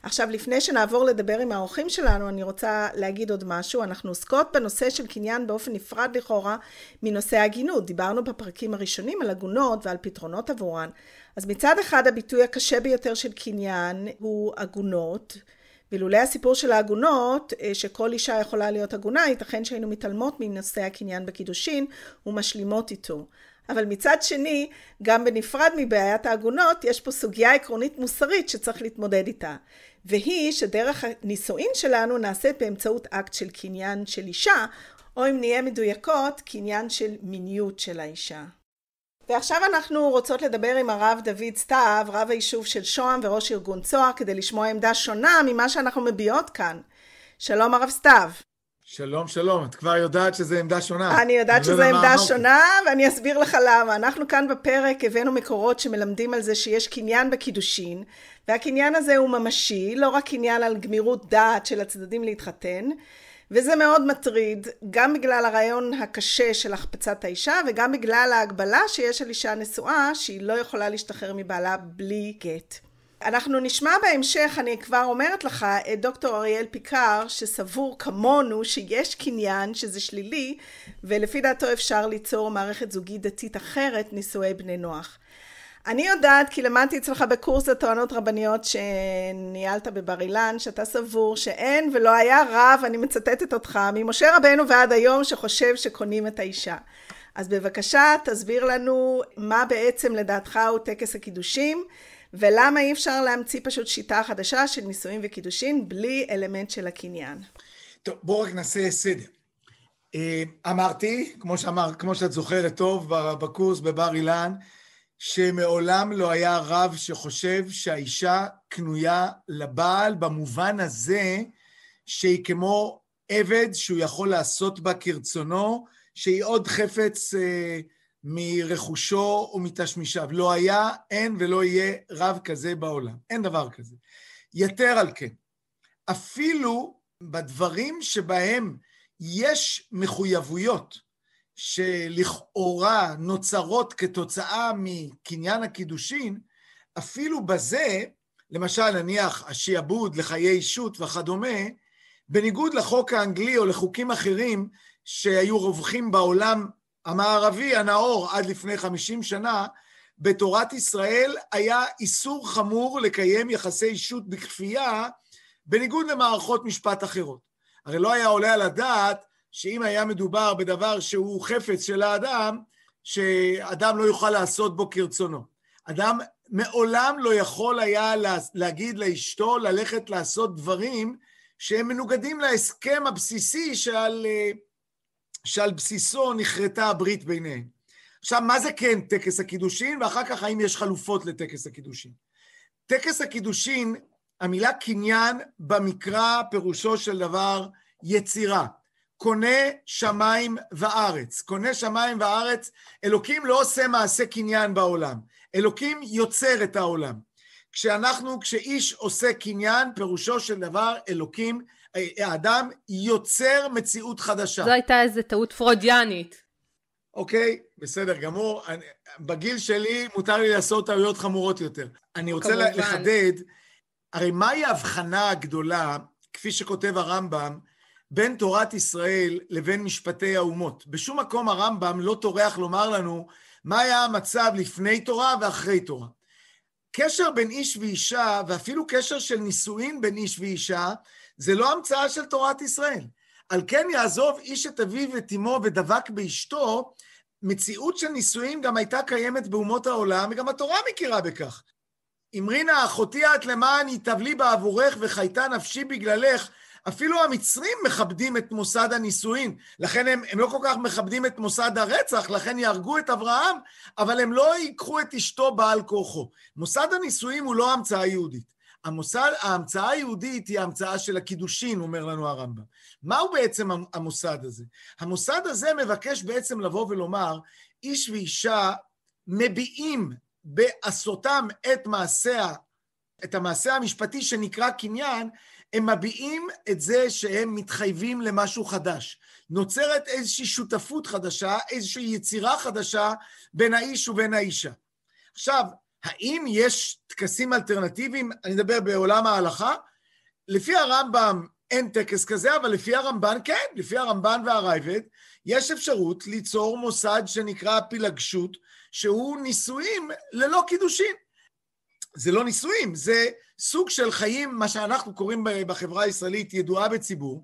עכשיו, לפני שנעבור לדבר עם האורחים שלנו, אני רוצה להגיד עוד משהו. אנחנו עוסקות בנושא של קניין באופן נפרד לכאורה מנושא הגינות. דיברנו בפרקים הראשונים על עגונות ועל פתרונות עבורן. אז מצד אחד, הביטוי הקשה ביותר של קניין הוא עגונות. ואילולא הסיפור של העגונות, אה, שכל אישה יכולה להיות עגונה, ייתכן שהיינו מתעלמות מנושא הקניין בקידושין ומשלימות איתו. אבל מצד שני, גם בנפרד מבעיית העגונות, יש פה סוגיה עקרונית מוסרית שצריך להתמודד איתה. והיא שדרך הנישואין שלנו נעשית באמצעות אקט של קניין של אישה, או אם נהיה מדויקות, קניין של מיניות של האישה. ועכשיו אנחנו רוצות לדבר עם הרב דוד סתיו, רב היישוב של שוהם וראש ארגון צוהר, כדי לשמוע עמדה שונה ממה שאנחנו מביעות כאן. שלום הרב סתיו. שלום שלום, את כבר יודעת שזו עמדה שונה. אני יודעת לא שזו עמדה אמרתי. שונה, ואני אסביר לך למה. אנחנו כאן בפרק הבאנו מקורות שמלמדים על זה שיש קניין בקידושין, והקניין הזה הוא ממשי, לא רק קניין על גמירות דעת של הצדדים להתחתן, וזה מאוד מטריד, גם בגלל הרעיון הקשה של החפצת האישה וגם בגלל ההגבלה שיש על אישה נשואה שהיא לא יכולה להשתחרר מבעלה בלי גט. אנחנו נשמע בהמשך, אני כבר אומרת לך, את דוקטור אריאל פיקר, שסבור כמונו שיש קניין, שזה שלילי, ולפי דעתו אפשר ליצור מערכת זוגית דתית אחרת, נישואי בני נוח. אני יודעת, כי למדתי אצלך בקורס לטוענות רבניות שניהלת בבר אילן, שאתה סבור שאין ולא היה רב, אני מצטטת אותך, ממשה רבנו ועד היום, שחושב שקונים את האישה. אז בבקשה, תסביר לנו מה בעצם לדעתך הוא טקס הקידושים, ולמה אי אפשר להמציא פשוט שיטה חדשה של נישואים וקידושים בלי אלמנט של הקניין. טוב, בואו רק נעשה סדר. אה, אמרתי, כמו, שאמר, כמו שאת זוכרת טוב, בקורס בבר אילן, שמעולם לא היה רב שחושב שהאישה קנויה לבעל במובן הזה שהיא כמו עבד שהוא יכול לעשות בה כרצונו, שהיא עוד חפץ אה, מרכושו ומתשמישיו. לא היה, אין ולא יהיה רב כזה בעולם. אין דבר כזה. יתר על כן, אפילו בדברים שבהם יש מחויבויות, שלכאורה נוצרות כתוצאה מקניין הקידושין, אפילו בזה, למשל נניח השיעבוד לחיי אישות וכדומה, בניגוד לחוק האנגלי או לחוקים אחרים שהיו רווחים בעולם המערבי הנאור עד לפני 50 שנה, בתורת ישראל היה איסור חמור לקיים יחסי אישות בכפייה, בניגוד למערכות משפט אחרות. הרי לא היה עולה על הדעת שאם היה מדובר בדבר שהוא חפץ של האדם, שאדם לא יוכל לעשות בו כרצונו. אדם מעולם לא יכול היה לה, להגיד לאשתו ללכת לעשות דברים שהם מנוגדים להסכם הבסיסי שעל, אה, שעל בסיסו נכרתה הברית ביניהם. עכשיו, מה זה כן טקס הקידושין, ואחר כך האם יש חלופות לטקס הקידושין. טקס הקידושין, המילה קניין במקרא פירושו של דבר יצירה. קונה שמיים וארץ. קונה שמיים וארץ, אלוקים לא עושה מעשה קניין בעולם, אלוקים יוצר את העולם. כשאנחנו, כשאיש עושה קניין, פירושו של דבר אלוקים, האדם יוצר מציאות חדשה. זו הייתה איזו טעות פרוידיאנית. אוקיי, בסדר גמור. אני, בגיל שלי מותר לי לעשות טעויות חמורות יותר. אני רוצה כמובן. לחדד, הרי מהי ההבחנה הגדולה, כפי שכותב הרמב"ם, בין תורת ישראל לבין משפטי האומות. בשום מקום הרמב"ם לא טורח לומר לנו מה היה המצב לפני תורה ואחרי תורה. קשר בין איש ואישה, ואפילו קשר של נישואין בין איש ואישה, זה לא המצאה של תורת ישראל. על כן יעזוב איש את אביו ואת אמו ודבק באשתו, מציאות של נישואין גם הייתה קיימת באומות העולם, וגם התורה מכירה בכך. אמרינה אחותי את למען יתבלי בעבורך וחייתה נפשי בגללך, אפילו המצרים מכבדים את מוסד הנישואין, לכן הם, הם לא כל כך מכבדים את מוסד הרצח, לכן יהרגו את אברהם, אבל הם לא ייקחו את אשתו בעל כורחו. מוסד הנישואין הוא לא המצאה יהודית. המוסד, ההמצאה היהודית היא ההמצאה של הקידושין, אומר לנו הרמב"ם. מהו בעצם המוסד הזה? המוסד הזה מבקש בעצם לבוא ולומר, איש ואישה מביעים בעשותם את מעשיה, את המעשה המשפטי שנקרא קניין, הם מביעים את זה שהם מתחייבים למשהו חדש. נוצרת איזושהי שותפות חדשה, איזושהי יצירה חדשה בין האיש ובין האישה. עכשיו, האם יש טקסים אלטרנטיביים? אני מדבר בעולם ההלכה. לפי הרמב"ם אין טקס כזה, אבל לפי הרמב"ן כן, לפי הרמב"ן והרייבד, יש אפשרות ליצור מוסד שנקרא פילגשות, שהוא נישואים ללא קידושין. זה לא נישואים, זה סוג של חיים, מה שאנחנו קוראים בחברה הישראלית ידועה בציבור,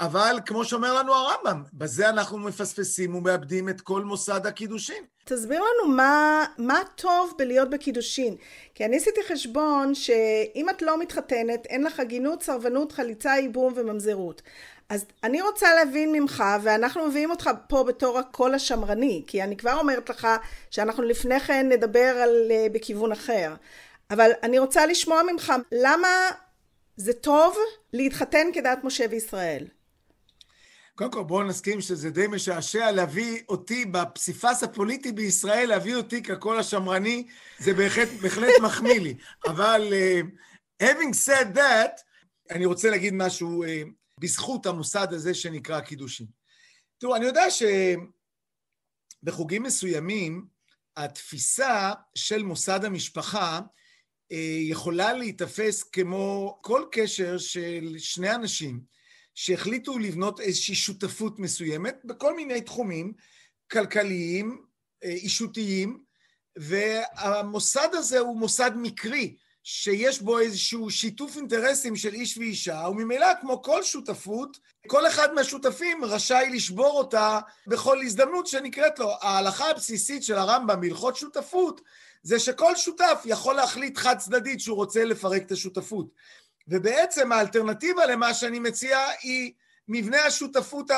אבל כמו שאומר לנו הרמב"ם, בזה אנחנו מפספסים ומאבדים את כל מוסד הקידושין. תסביר לנו מה, מה טוב בלהיות בקידושין. כי אני עשיתי חשבון שאם את לא מתחתנת, אין לך הגינות, סרבנות, חליצה, ייבום וממזרות. אז אני רוצה להבין ממך, ואנחנו מביאים אותך פה בתור הקול השמרני, כי אני כבר אומרת לך שאנחנו לפני כן נדבר על, uh, בכיוון אחר. אבל אני רוצה לשמוע ממך, למה זה טוב להתחתן כדת משה וישראל? קודם כל בואו נסכים שזה די משעשע להביא אותי בפסיפס הפוליטי בישראל, להביא אותי כקול השמרני, זה בהחלט, בהחלט מחמיא לי. אבל uh, having said that, אני רוצה להגיד משהו uh, בזכות המוסד הזה שנקרא קידושין. תראו, אני יודע שבחוגים מסוימים, התפיסה של מוסד המשפחה אה, יכולה להיתפס כמו כל קשר של שני אנשים שהחליטו לבנות איזושהי שותפות מסוימת בכל מיני תחומים כלכליים, אה, אישותיים, והמוסד הזה הוא מוסד מקרי, שיש בו איזשהו שיתוף אינטרסים של איש ואישה, וממילא כמו כל שותפות, כל אחד מהשותפים רשאי לשבור אותה בכל הזדמנות שנקראת לו. ההלכה הבסיסית של הרמב"ם בהלכות שותפות זה שכל שותף יכול להחליט חד צדדית שהוא רוצה לפרק את השותפות. ובעצם האלטרנטיבה למה שאני מציע היא מבנה השותפות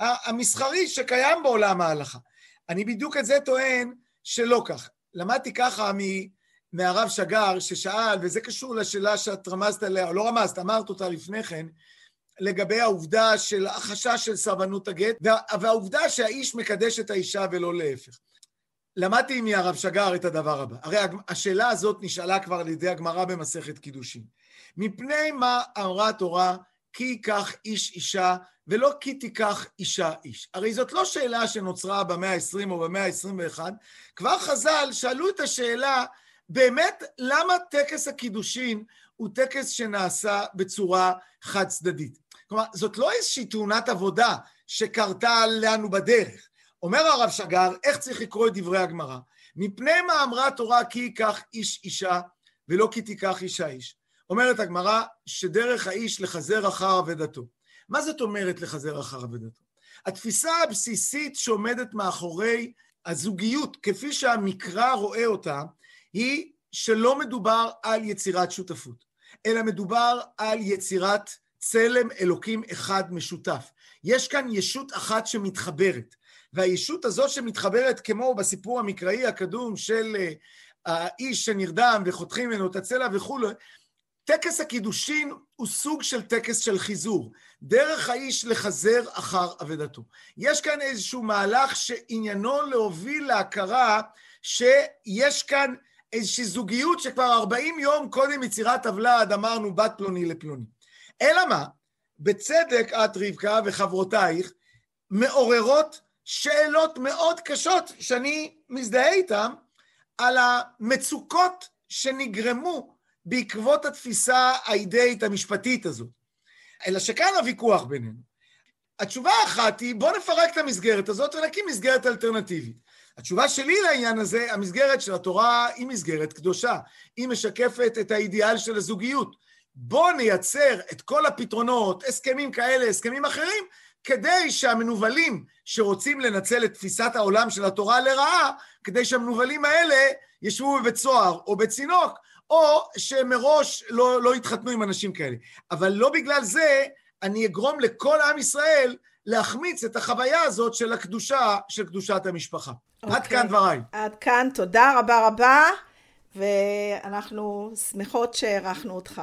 המסחרי שקיים בעולם ההלכה. אני בדיוק את זה טוען שלא כך. למדתי ככה מ... מהרב שגר, ששאל, וזה קשור לשאלה שאת רמזת עליה, או לא רמזת, אמרת אותה לפני כן, לגבי העובדה של החשש של סרבנות הגט, וה, והעובדה שהאיש מקדש את האישה ולא להפך. למדתי מהרב שגר את הדבר הבא. הרי השאלה הזאת נשאלה כבר על ידי הגמרא במסכת קידושין. מפני מה אמרה התורה, כי ייקח איש אישה, ולא כי תיקח אישה איש. הרי זאת לא שאלה שנוצרה במאה ה-20 או במאה ה-21. כבר חז"ל שאלו את השאלה, באמת, למה טקס הקידושין הוא טקס שנעשה בצורה חד-צדדית? כלומר, זאת לא איזושהי תאונת עבודה שקרתה לנו בדרך. אומר הרב שגר, איך צריך לקרוא את דברי הגמרא? מפני מה אמרה התורה כי ייקח איש אישה, ולא כי תיקח אישה איש. אומרת הגמרא, שדרך האיש לחזר אחר אבדתו. מה זאת אומרת לחזר אחר אבדתו? התפיסה הבסיסית שעומדת מאחורי הזוגיות, כפי שהמקרא רואה אותה, היא שלא מדובר על יצירת שותפות, אלא מדובר על יצירת צלם אלוקים אחד משותף. יש כאן ישות אחת שמתחברת. והישות הזאת שמתחברת כמו בסיפור המקראי הקדום של אה, האיש שנרדם וחותכים ממנו את הצלע וכולי, טקס הקידושין הוא סוג של טקס של חיזור, דרך האיש לחזר אחר אבדתו. יש כאן איזשהו מהלך שעניינו להוביל להכרה שיש כאן איזושהי זוגיות שכבר 40 יום קודם יצירת הוולד אמרנו בת פלוני לפלוני. אלא מה, בצדק את רבקה וחברותייך מעוררות שאלות מאוד קשות שאני מזדהה איתן, על המצוקות שנגרמו בעקבות התפיסה האידאית המשפטית הזו. אלא שכאן הוויכוח בינינו. התשובה האחת היא, בואו נפרק את המסגרת הזאת ונקים מסגרת אלטרנטיבית. התשובה שלי לעניין הזה, המסגרת של התורה היא מסגרת קדושה. היא משקפת את האידיאל של הזוגיות. בואו נייצר את כל הפתרונות, הסכמים כאלה, הסכמים אחרים, כדי שהמנוולים שרוצים לנצל את תפיסת העולם של התורה לרעה, כדי שהמנוולים האלה ישבו בבית סוהר או בצינוק, או שמראש לא, לא יתחתנו עם אנשים כאלה. אבל לא בגלל זה אני אגרום לכל עם ישראל להחמיץ את החוויה הזאת של הקדושה, של קדושת המשפחה. Okay. עד אוקיי. כאן דבריי. עד כאן, תודה רבה רבה, ואנחנו שמחות שהערכנו אותך.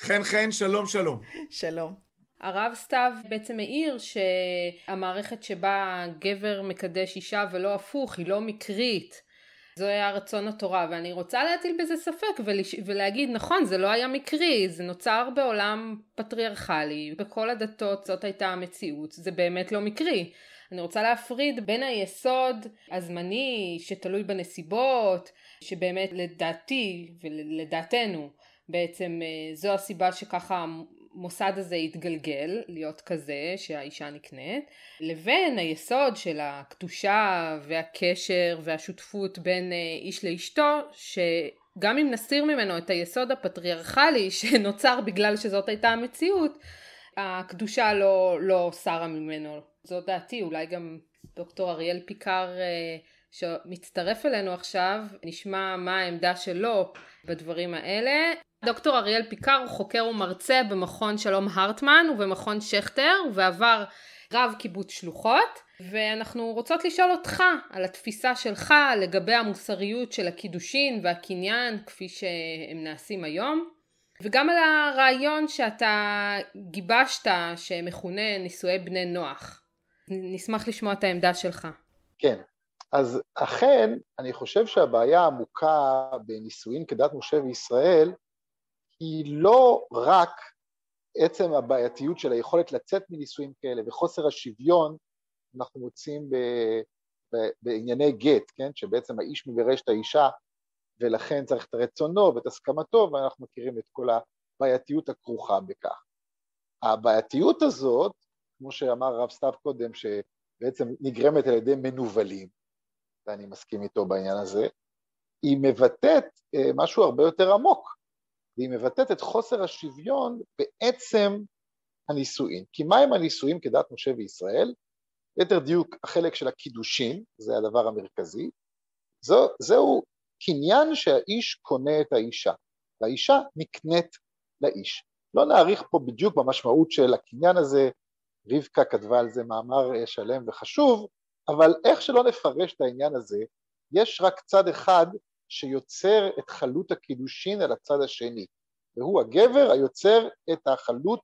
חן חן, שלום שלום. שלום. הרב סתיו בעצם העיר שהמערכת שבה גבר מקדש אישה ולא הפוך היא לא מקרית. זה היה רצון התורה, ואני רוצה להטיל בזה ספק ולש... ולהגיד, נכון, זה לא היה מקרי, זה נוצר בעולם פטריארכלי, בכל הדתות זאת הייתה המציאות, זה באמת לא מקרי. אני רוצה להפריד בין היסוד הזמני, שתלוי בנסיבות, שבאמת לדעתי ולדעתנו בעצם אה, זו הסיבה שככה המוסד הזה יתגלגל להיות כזה שהאישה נקנית, לבין היסוד של הקדושה והקשר והשותפות בין אה, איש לאשתו, שגם אם נסיר ממנו את היסוד הפטריארכלי שנוצר בגלל שזאת הייתה המציאות, הקדושה לא, לא סרה ממנו. זו דעתי, אולי גם דוקטור אריאל פיקר אה, שמצטרף אלינו עכשיו, נשמע מה העמדה שלו בדברים האלה. דוקטור אריאל פיקר הוא חוקר ומרצה במכון שלום הרטמן ובמכון שכטר, ועבר רב קיבוץ שלוחות, ואנחנו רוצות לשאול אותך על התפיסה שלך לגבי המוסריות של הקידושין והקניין כפי שהם נעשים היום, וגם על הרעיון שאתה גיבשת שמכונה נישואי בני נוח. נשמח לשמוע את העמדה שלך. כן, אז אכן אני חושב שהבעיה העמוקה בנישואין כדת משה וישראל היא לא רק עצם הבעייתיות של היכולת לצאת מנישואים כאלה וחוסר השוויון אנחנו מוצאים ב, ב, בענייני גט, כן? שבעצם האיש מגרש את האישה ולכן צריך את רצונו ואת הסכמתו ואנחנו מכירים את כל הבעייתיות הכרוכה בכך. הבעייתיות הזאת, כמו שאמר הרב סתיו קודם, שבעצם נגרמת על ידי מנוולים, ואני מסכים איתו בעניין הזה, היא מבטאת אה, משהו הרבה יותר עמוק. והיא מבטאת את חוסר השוויון בעצם הנישואין. כי מהם הנישואין כדת משה וישראל? ליתר דיוק החלק של הקידושין, זה הדבר המרכזי, זו, זהו קניין שהאיש קונה את האישה, והאישה נקנית לאיש. לא נאריך פה בדיוק במשמעות של הקניין הזה, רבקה כתבה על זה מאמר אה, שלם וחשוב, אבל איך שלא נפרש את העניין הזה, יש רק צד אחד שיוצר את חלות הקידושין על הצד השני, והוא הגבר היוצר את החלות,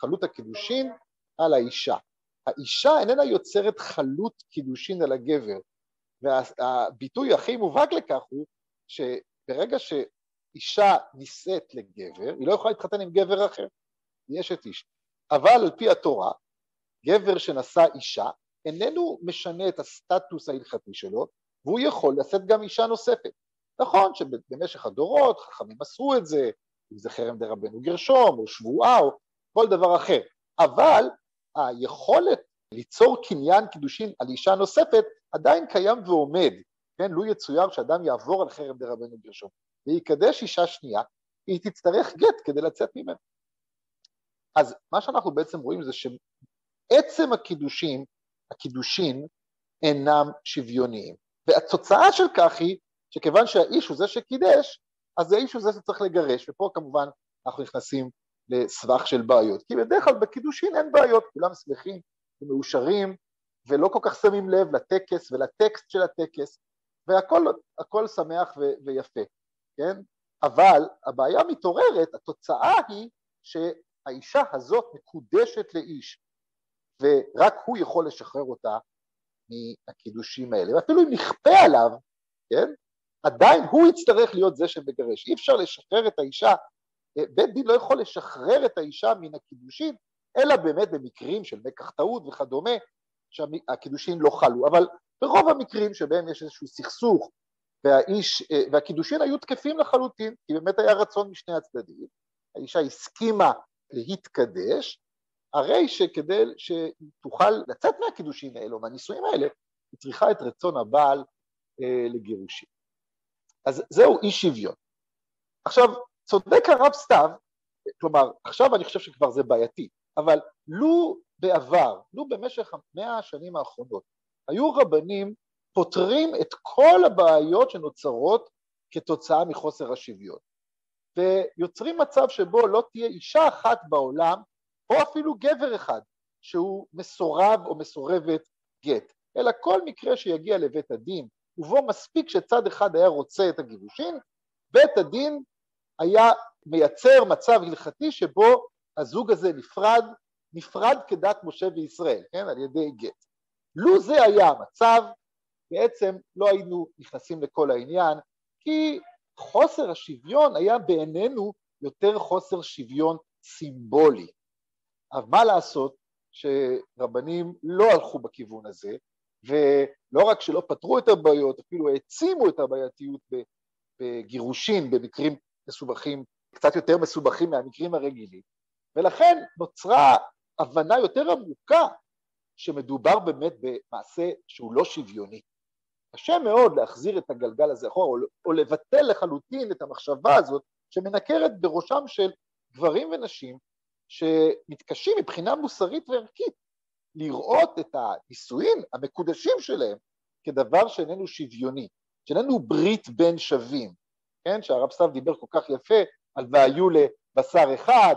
חלות הקידושין על האישה. האישה איננה יוצרת חלות קידושין על הגבר, והביטוי הכי מובהק לכך הוא שברגע שאישה נישאת לגבר, היא לא יכולה להתחתן עם גבר אחר, היא אשת איש. אבל על פי התורה, גבר שנשא אישה איננו משנה את הסטטוס ההלכתי שלו, והוא יכול לשאת גם אישה נוספת. נכון שבמשך הדורות חכמים עשו את זה, אם זה חרם דה רבנו גרשום, או שבועה, או כל דבר אחר, אבל היכולת ליצור קניין קידושין על אישה נוספת עדיין קיים ועומד, כן? לו יצויר שאדם יעבור על חרם דה רבנו גרשום ויקדש אישה שנייה, היא תצטרך גט כדי לצאת ממנו. אז מה שאנחנו בעצם רואים זה שעצם הקידושין, הקידושין אינם שוויוניים, והתוצאה של כך היא שכיוון שהאיש הוא זה שקידש, אז האיש הוא זה שצריך לגרש, ופה כמובן אנחנו נכנסים לסבך של בעיות, כי בדרך כלל בקידושין אין בעיות, כולם שמחים ומאושרים, ולא כל כך שמים לב לטקס ולטקסט של הטקס, והכל שמח ו- ויפה, כן? אבל הבעיה מתעוררת, התוצאה היא שהאישה הזאת מקודשת לאיש, ורק הוא יכול לשחרר אותה מהקידושים האלה, ואפילו אם נכפה עליו, כן? עדיין הוא יצטרך להיות זה שמגרש, אי אפשר לשחרר את האישה, אה, בית דין לא יכול לשחרר את האישה מן הקידושין, אלא באמת במקרים של מקח טעות וכדומה, שהקידושין לא חלו, אבל ברוב המקרים שבהם יש איזשהו סכסוך והאיש, אה, והקידושין היו תקפים לחלוטין, כי באמת היה רצון משני הצדדים, האישה הסכימה להתקדש, הרי שכדי שתוכל לצאת מהקידושין האלו, מהנישואים האלה, היא צריכה את רצון הבעל אה, לגירושים. אז זהו אי שוויון. עכשיו, צודק הרב סתיו, כלומר, עכשיו אני חושב שכבר זה בעייתי, אבל לו בעבר, לו במשך המאה השנים האחרונות, היו רבנים פותרים את כל הבעיות שנוצרות כתוצאה מחוסר השוויון, ויוצרים מצב שבו לא תהיה אישה אחת בעולם, או אפילו גבר אחד, שהוא מסורב או מסורבת גט, אלא כל מקרה שיגיע לבית הדין ובו מספיק שצד אחד היה רוצה את הגירושין, בית הדין היה מייצר מצב הלכתי שבו הזוג הזה נפרד, נפרד כדת משה וישראל, כן, על ידי גט. לו זה היה המצב, בעצם לא היינו נכנסים לכל העניין, כי חוסר השוויון היה בעינינו יותר חוסר שוויון סימבולי. אבל מה לעשות שרבנים לא הלכו בכיוון הזה, ולא רק שלא פתרו את הבעיות, אפילו העצימו את הבעייתיות בגירושין, במקרים מסובכים, קצת יותר מסובכים מהמקרים הרגילים, ולכן נוצרה הבנה יותר עמוקה שמדובר באמת במעשה שהוא לא שוויוני. קשה מאוד להחזיר את הגלגל הזה אחורה, או, או לבטל לחלוטין את המחשבה הזאת שמנקרת בראשם של גברים ונשים שמתקשים מבחינה מוסרית וערכית לראות את הנישואים המקודשים שלהם כדבר שאיננו שוויוני, שאיננו ברית בין שווים, כן, שהרב סתיו דיבר כל כך יפה על והיו לבשר אחד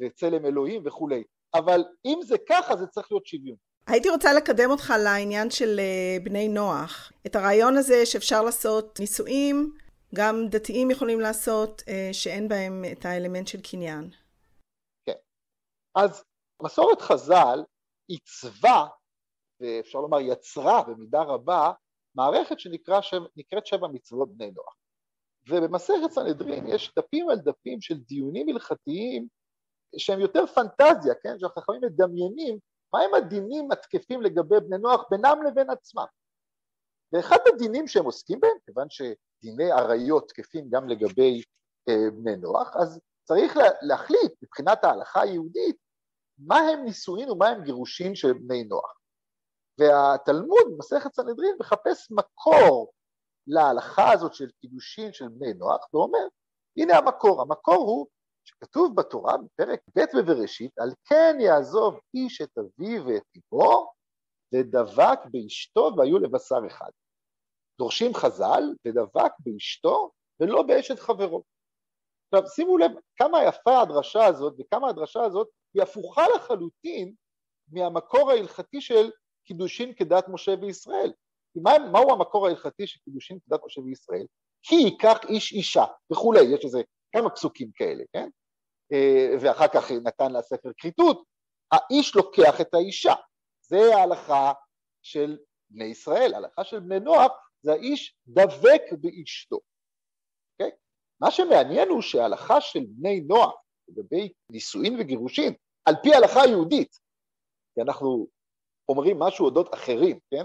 וצלם אלוהים וכולי, אבל אם זה ככה זה צריך להיות שוויון. הייתי רוצה לקדם אותך לעניין של אה, בני נוח, את הרעיון הזה שאפשר לעשות נישואים, גם דתיים יכולים לעשות, אה, שאין בהם את האלמנט של קניין. כן. אז מסורת חז"ל עיצבה, ואפשר לומר יצרה במידה רבה, מערכת שנקראת שנקרא, שבע מצוות בני נוח. ובמסכת סנהדרין יש דפים על דפים של דיונים הלכתיים שהם יותר פנטזיה, כן, שהחכמים מדמיינים מהם הדינים התקפים לגבי בני נוח בינם לבין עצמם. ואחד הדינים שהם עוסקים בהם, כיוון שדיני עריות תקפים גם לגבי אה, בני נוח, אז צריך לה, להחליט מבחינת ההלכה היהודית מה הם נישואין ומה הם גירושין של בני נוח. והתלמוד, מסכת סנהדרין, מחפש מקור להלכה הזאת של קידושין של בני נוח, ואומר, הנה המקור, המקור הוא שכתוב בתורה בפרק ב' בבראשית, על כן יעזוב איש את אביו ואת אמו, ודבק באשתו והיו לבשר אחד. דורשים חז"ל, ודבק באשתו ולא באשת חברו. עכשיו שימו לב כמה יפה הדרשה הזאת וכמה הדרשה הזאת היא הפוכה לחלוטין מהמקור ההלכתי של קידושין כדת משה וישראל. מה, מהו המקור ההלכתי של קידושין כדת משה וישראל? כי ייקח איש אישה וכולי, יש איזה כמה פסוקים כאלה, כן? אה, ואחר כך נתן לה ספר כריתות, האיש לוקח את האישה, זה ההלכה של בני ישראל, ההלכה של בני נוח זה האיש דבק באשתו. מה שמעניין הוא שההלכה של בני נוח לגבי נישואין וגירושין, על פי ההלכה היהודית, כי אנחנו אומרים משהו אודות אחרים, כן?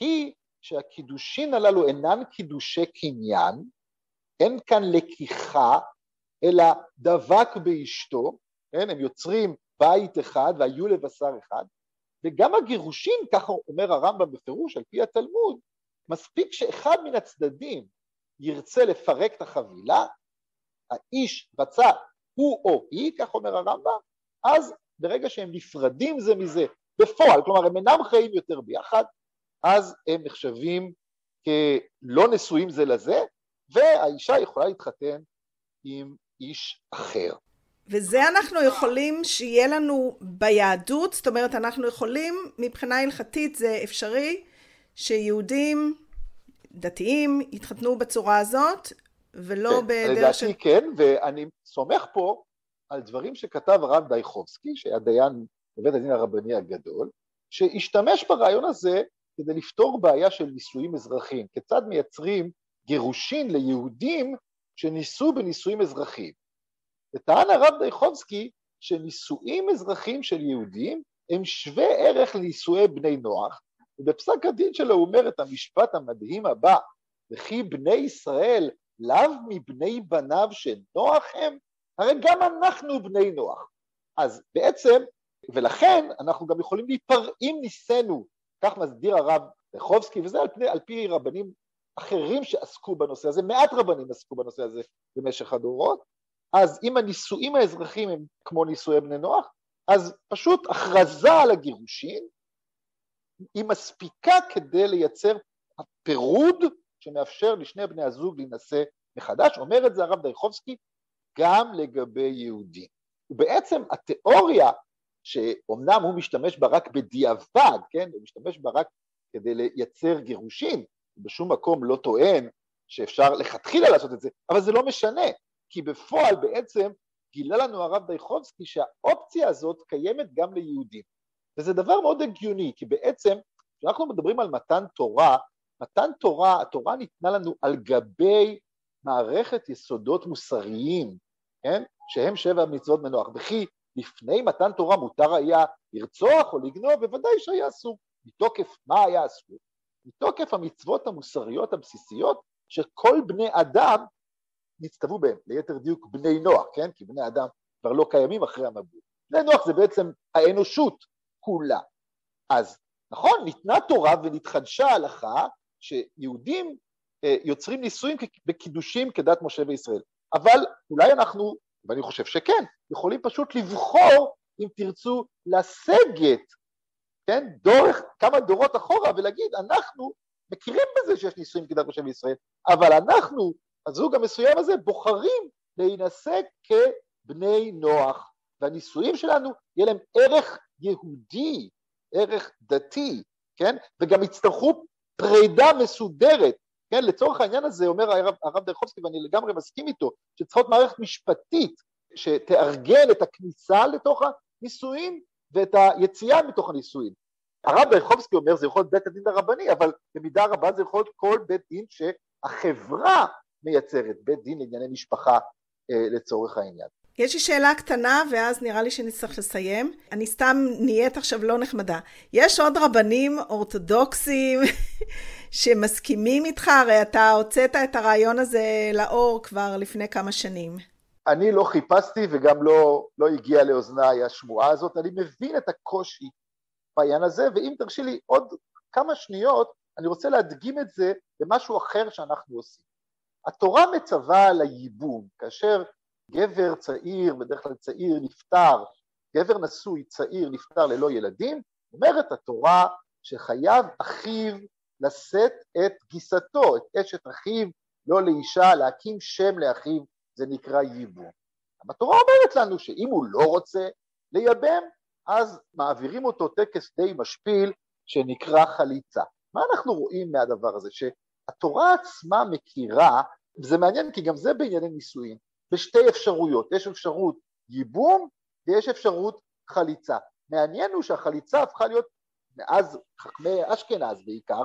היא שהקידושין הללו אינן קידושי קניין, אין כאן לקיחה, אלא דבק באשתו, כן? הם יוצרים בית אחד והיו לבשר אחד, וגם הגירושין, ככה אומר הרמב"ם בפירוש, על פי התלמוד, מספיק שאחד מן הצדדים ירצה לפרק את החבילה, האיש רצה הוא או היא, כך אומר הרמב"ם, אז ברגע שהם נפרדים זה מזה בפועל, כלומר הם אינם חיים יותר ביחד, אז הם נחשבים כלא נשואים זה לזה, והאישה יכולה להתחתן עם איש אחר. וזה אנחנו יכולים שיהיה לנו ביהדות, זאת אומרת אנחנו יכולים, מבחינה הלכתית זה אפשרי, שיהודים דתיים התחתנו בצורה הזאת, ולא כן, בדרך לדעתי של... לדעתי כן, ואני סומך פה על דברים שכתב הרב דייחובסקי, שהיה דיין בבית הדין הרבני הגדול, שהשתמש ברעיון הזה כדי לפתור בעיה של נישואים אזרחיים. כיצד מייצרים גירושין ליהודים שנישאו בנישואים אזרחיים. וטען הרב דייחובסקי שנישואים אזרחיים של יהודים הם שווה ערך לנישואי בני נוח, ובפסק הדין שלו הוא אומר את המשפט המדהים הבא, וכי בני ישראל לאו מבני בניו שנוח הם, הרי גם אנחנו בני נוח. אז בעצם, ולכן אנחנו גם יכולים להיפרע אם נישאנו, כך מסדיר הרב רחובסקי, וזה על, פני, על פי רבנים אחרים שעסקו בנושא הזה, מעט רבנים עסקו בנושא הזה במשך הדורות, אז אם הנישואים האזרחיים הם כמו נישואי בני נוח, אז פשוט הכרזה על הגירושין, היא מספיקה כדי לייצר פירוד שמאפשר לשני בני הזוג להינשא מחדש, אומר את זה הרב דייחובסקי גם לגבי יהודים. ובעצם התיאוריה, שאומנם הוא משתמש בה רק בדיעבד, כן, הוא משתמש בה רק כדי לייצר גירושים, בשום מקום לא טוען שאפשר לכתחילה לעשות את זה, אבל זה לא משנה, כי בפועל בעצם גילה לנו הרב דייחובסקי שהאופציה הזאת קיימת גם ליהודים. וזה דבר מאוד הגיוני, כי בעצם כשאנחנו מדברים על מתן תורה, מתן תורה, התורה ניתנה לנו על גבי מערכת יסודות מוסריים, כן? שהם שבע מצוות מנוח. וכי לפני מתן תורה מותר היה לרצוח או לגנוב, בוודאי שהיה אסור. מתוקף מה היה אסור? מתוקף המצוות המוסריות הבסיסיות שכל בני אדם נצטוו בהם, ליתר דיוק בני נוח, כן? כי בני אדם כבר לא קיימים אחרי המבול. בני נוח זה בעצם האנושות, כולה. אז נכון, ניתנה תורה ונתחדשה הלכה שיהודים אה, יוצרים נישואים בקידושים כדת משה וישראל, אבל אולי אנחנו, ואני חושב שכן, יכולים פשוט לבחור, אם תרצו, לסגת, כן, דורך, כמה דורות אחורה ולהגיד, אנחנו מכירים בזה שיש נישואים כדת משה וישראל, אבל אנחנו, הזוג המסוים הזה, בוחרים להינשא כבני נוח, והנישואים שלנו יהיה להם ערך יהודי, ערך דתי, כן? וגם יצטרכו פרידה מסודרת, כן? לצורך העניין הזה אומר הרב, הרב דרחובסקי, ואני לגמרי מסכים איתו, שצריכה להיות מערכת משפטית שתארגן את הכניסה לתוך הנישואין ואת היציאה מתוך הנישואין. הרב דרחובסקי אומר זה יכול להיות בית הדין הרבני, אבל במידה רבה זה יכול להיות כל בית דין שהחברה מייצרת, בית דין לענייני משפחה אה, לצורך העניין. יש לי שאלה קטנה, ואז נראה לי שנצטרך לסיים. אני סתם נהיית עכשיו לא נחמדה. יש עוד רבנים אורתודוקסים שמסכימים איתך? הרי אתה הוצאת את הרעיון הזה לאור כבר לפני כמה שנים. אני לא חיפשתי וגם לא, לא הגיע לאוזניי השמועה הזאת. אני מבין את הקושי בעניין הזה, ואם תרשי לי עוד כמה שניות, אני רוצה להדגים את זה במשהו אחר שאנחנו עושים. התורה מצווה על הייבום, כאשר גבר צעיר, בדרך כלל צעיר נפטר, גבר נשוי צעיר נפטר ללא ילדים, אומרת התורה שחייב אחיו לשאת את גיסתו, את אשת אחיו, לא לאישה, להקים שם לאחיו, זה נקרא ייבום. התורה אומרת לנו שאם הוא לא רוצה לייבם, אז מעבירים אותו טקס די משפיל שנקרא חליצה. מה אנחנו רואים מהדבר הזה? שהתורה עצמה מכירה, וזה מעניין כי גם זה בענייני נישואין, זה שתי אפשרויות, יש אפשרות ייבום ויש אפשרות חליצה. מעניין הוא שהחליצה הפכה להיות, מאז חכמי אשכנז בעיקר,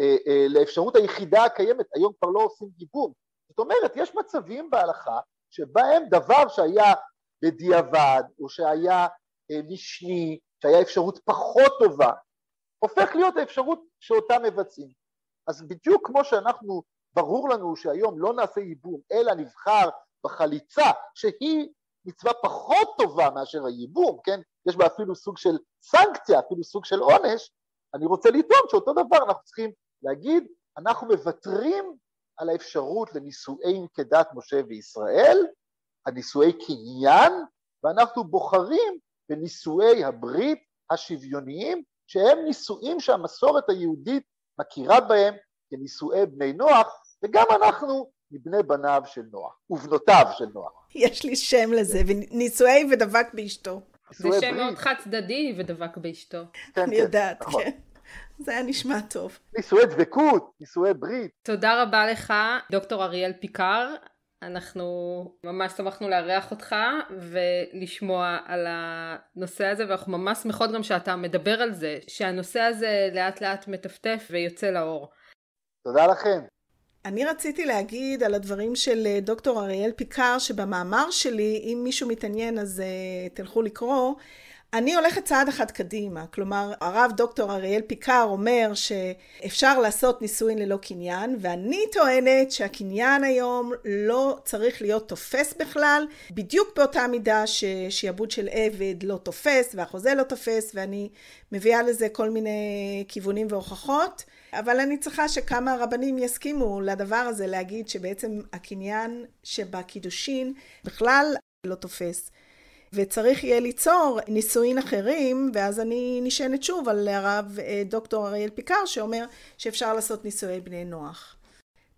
אה, אה, לאפשרות היחידה הקיימת, היום כבר לא עושים ייבום. זאת אומרת, יש מצבים בהלכה שבהם דבר שהיה בדיעבד, או שהיה אה, משני, שהיה אפשרות פחות טובה, הופך להיות האפשרות שאותה מבצעים. אז בדיוק כמו שאנחנו, ברור לנו שהיום לא נעשה ייבום, אלא נבחר בחליצה, שהיא מצווה פחות טובה מאשר הייבום, כן? יש בה אפילו סוג של סנקציה, אפילו סוג של עונש, אני רוצה לטעון שאותו דבר אנחנו צריכים להגיד, אנחנו מוותרים על האפשרות לנישואים כדת משה וישראל, הנישואי קניין, ואנחנו בוחרים בנישואי הברית השוויוניים, שהם נישואים שהמסורת היהודית מכירה בהם כנישואי בני נוח, וגם אנחנו מבני בניו של נוח, ובנותיו של נוח. יש לי שם לזה, נישואי ודבק באשתו. זה שם מאוד חד צדדי ודבק באשתו. כן, אני כן, יודעת, נכון. כן. זה היה נשמע טוב. נישואי דבקות, נישואי ברית. תודה רבה לך, דוקטור אריאל פיקר. אנחנו ממש שמחנו לארח אותך ולשמוע על הנושא הזה ואנחנו ממש שמחות גם שאתה מדבר על זה, שהנושא הזה לאט לאט מטפטף ויוצא לאור. תודה לכם. אני רציתי להגיד על הדברים של אה, דוקטור אריאל פיקר, שבמאמר שלי, אם מישהו מתעניין אז uh, תלכו לקרוא, אני הולכת צעד אחד קדימה. כלומר, הרב דוקטור אריאל פיקר אומר שאפשר לעשות נישואין ללא קניין, ואני טוענת שהקניין היום לא צריך להיות תופס בכלל, בדיוק באותה מידה ששיעבוד של עבד לא תופס, והחוזה לא תופס, ואני מביאה לזה כל מיני כיוונים והוכחות. אבל אני צריכה שכמה רבנים יסכימו לדבר הזה, להגיד שבעצם הקניין שבקידושין בכלל לא תופס. וצריך יהיה ליצור נישואין אחרים, ואז אני נשענת שוב על הרב אה, דוקטור אריאל פיקר, שאומר שאפשר לעשות נישואי בני נוח.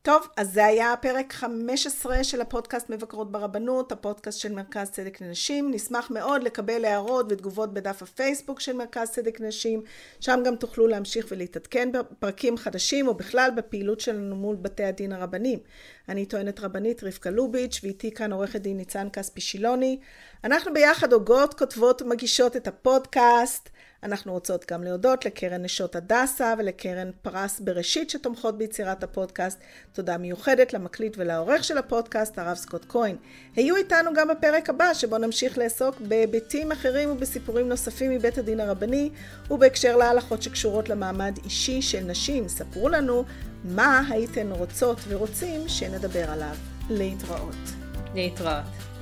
טוב, אז זה היה הפרק 15 של הפודקאסט מבקרות ברבנות, הפודקאסט של מרכז צדק לנשים. נשמח מאוד לקבל הערות ותגובות בדף הפייסבוק של מרכז צדק לנשים, שם גם תוכלו להמשיך ולהתעדכן בפרקים חדשים, או בכלל בפעילות שלנו מול בתי הדין הרבניים. אני טוענת רבנית רבקה לוביץ', ואיתי כאן עורכת דין ניצן כספי שילוני. אנחנו ביחד הוגות, כותבות ומגישות את הפודקאסט. אנחנו רוצות גם להודות לקרן נשות הדסה ולקרן פרס בראשית שתומכות ביצירת הפודקאסט. תודה מיוחדת למקליט ולעורך של הפודקאסט, הרב סקוט כהן. היו איתנו גם בפרק הבא, שבו נמשיך לעסוק בהיבטים אחרים ובסיפורים נוספים מבית הדין הרבני, ובהקשר להלכות שקשורות למעמד אישי של נשים. ספרו לנו מה הייתן רוצות ורוצים שנדבר עליו. להתראות. להתראות.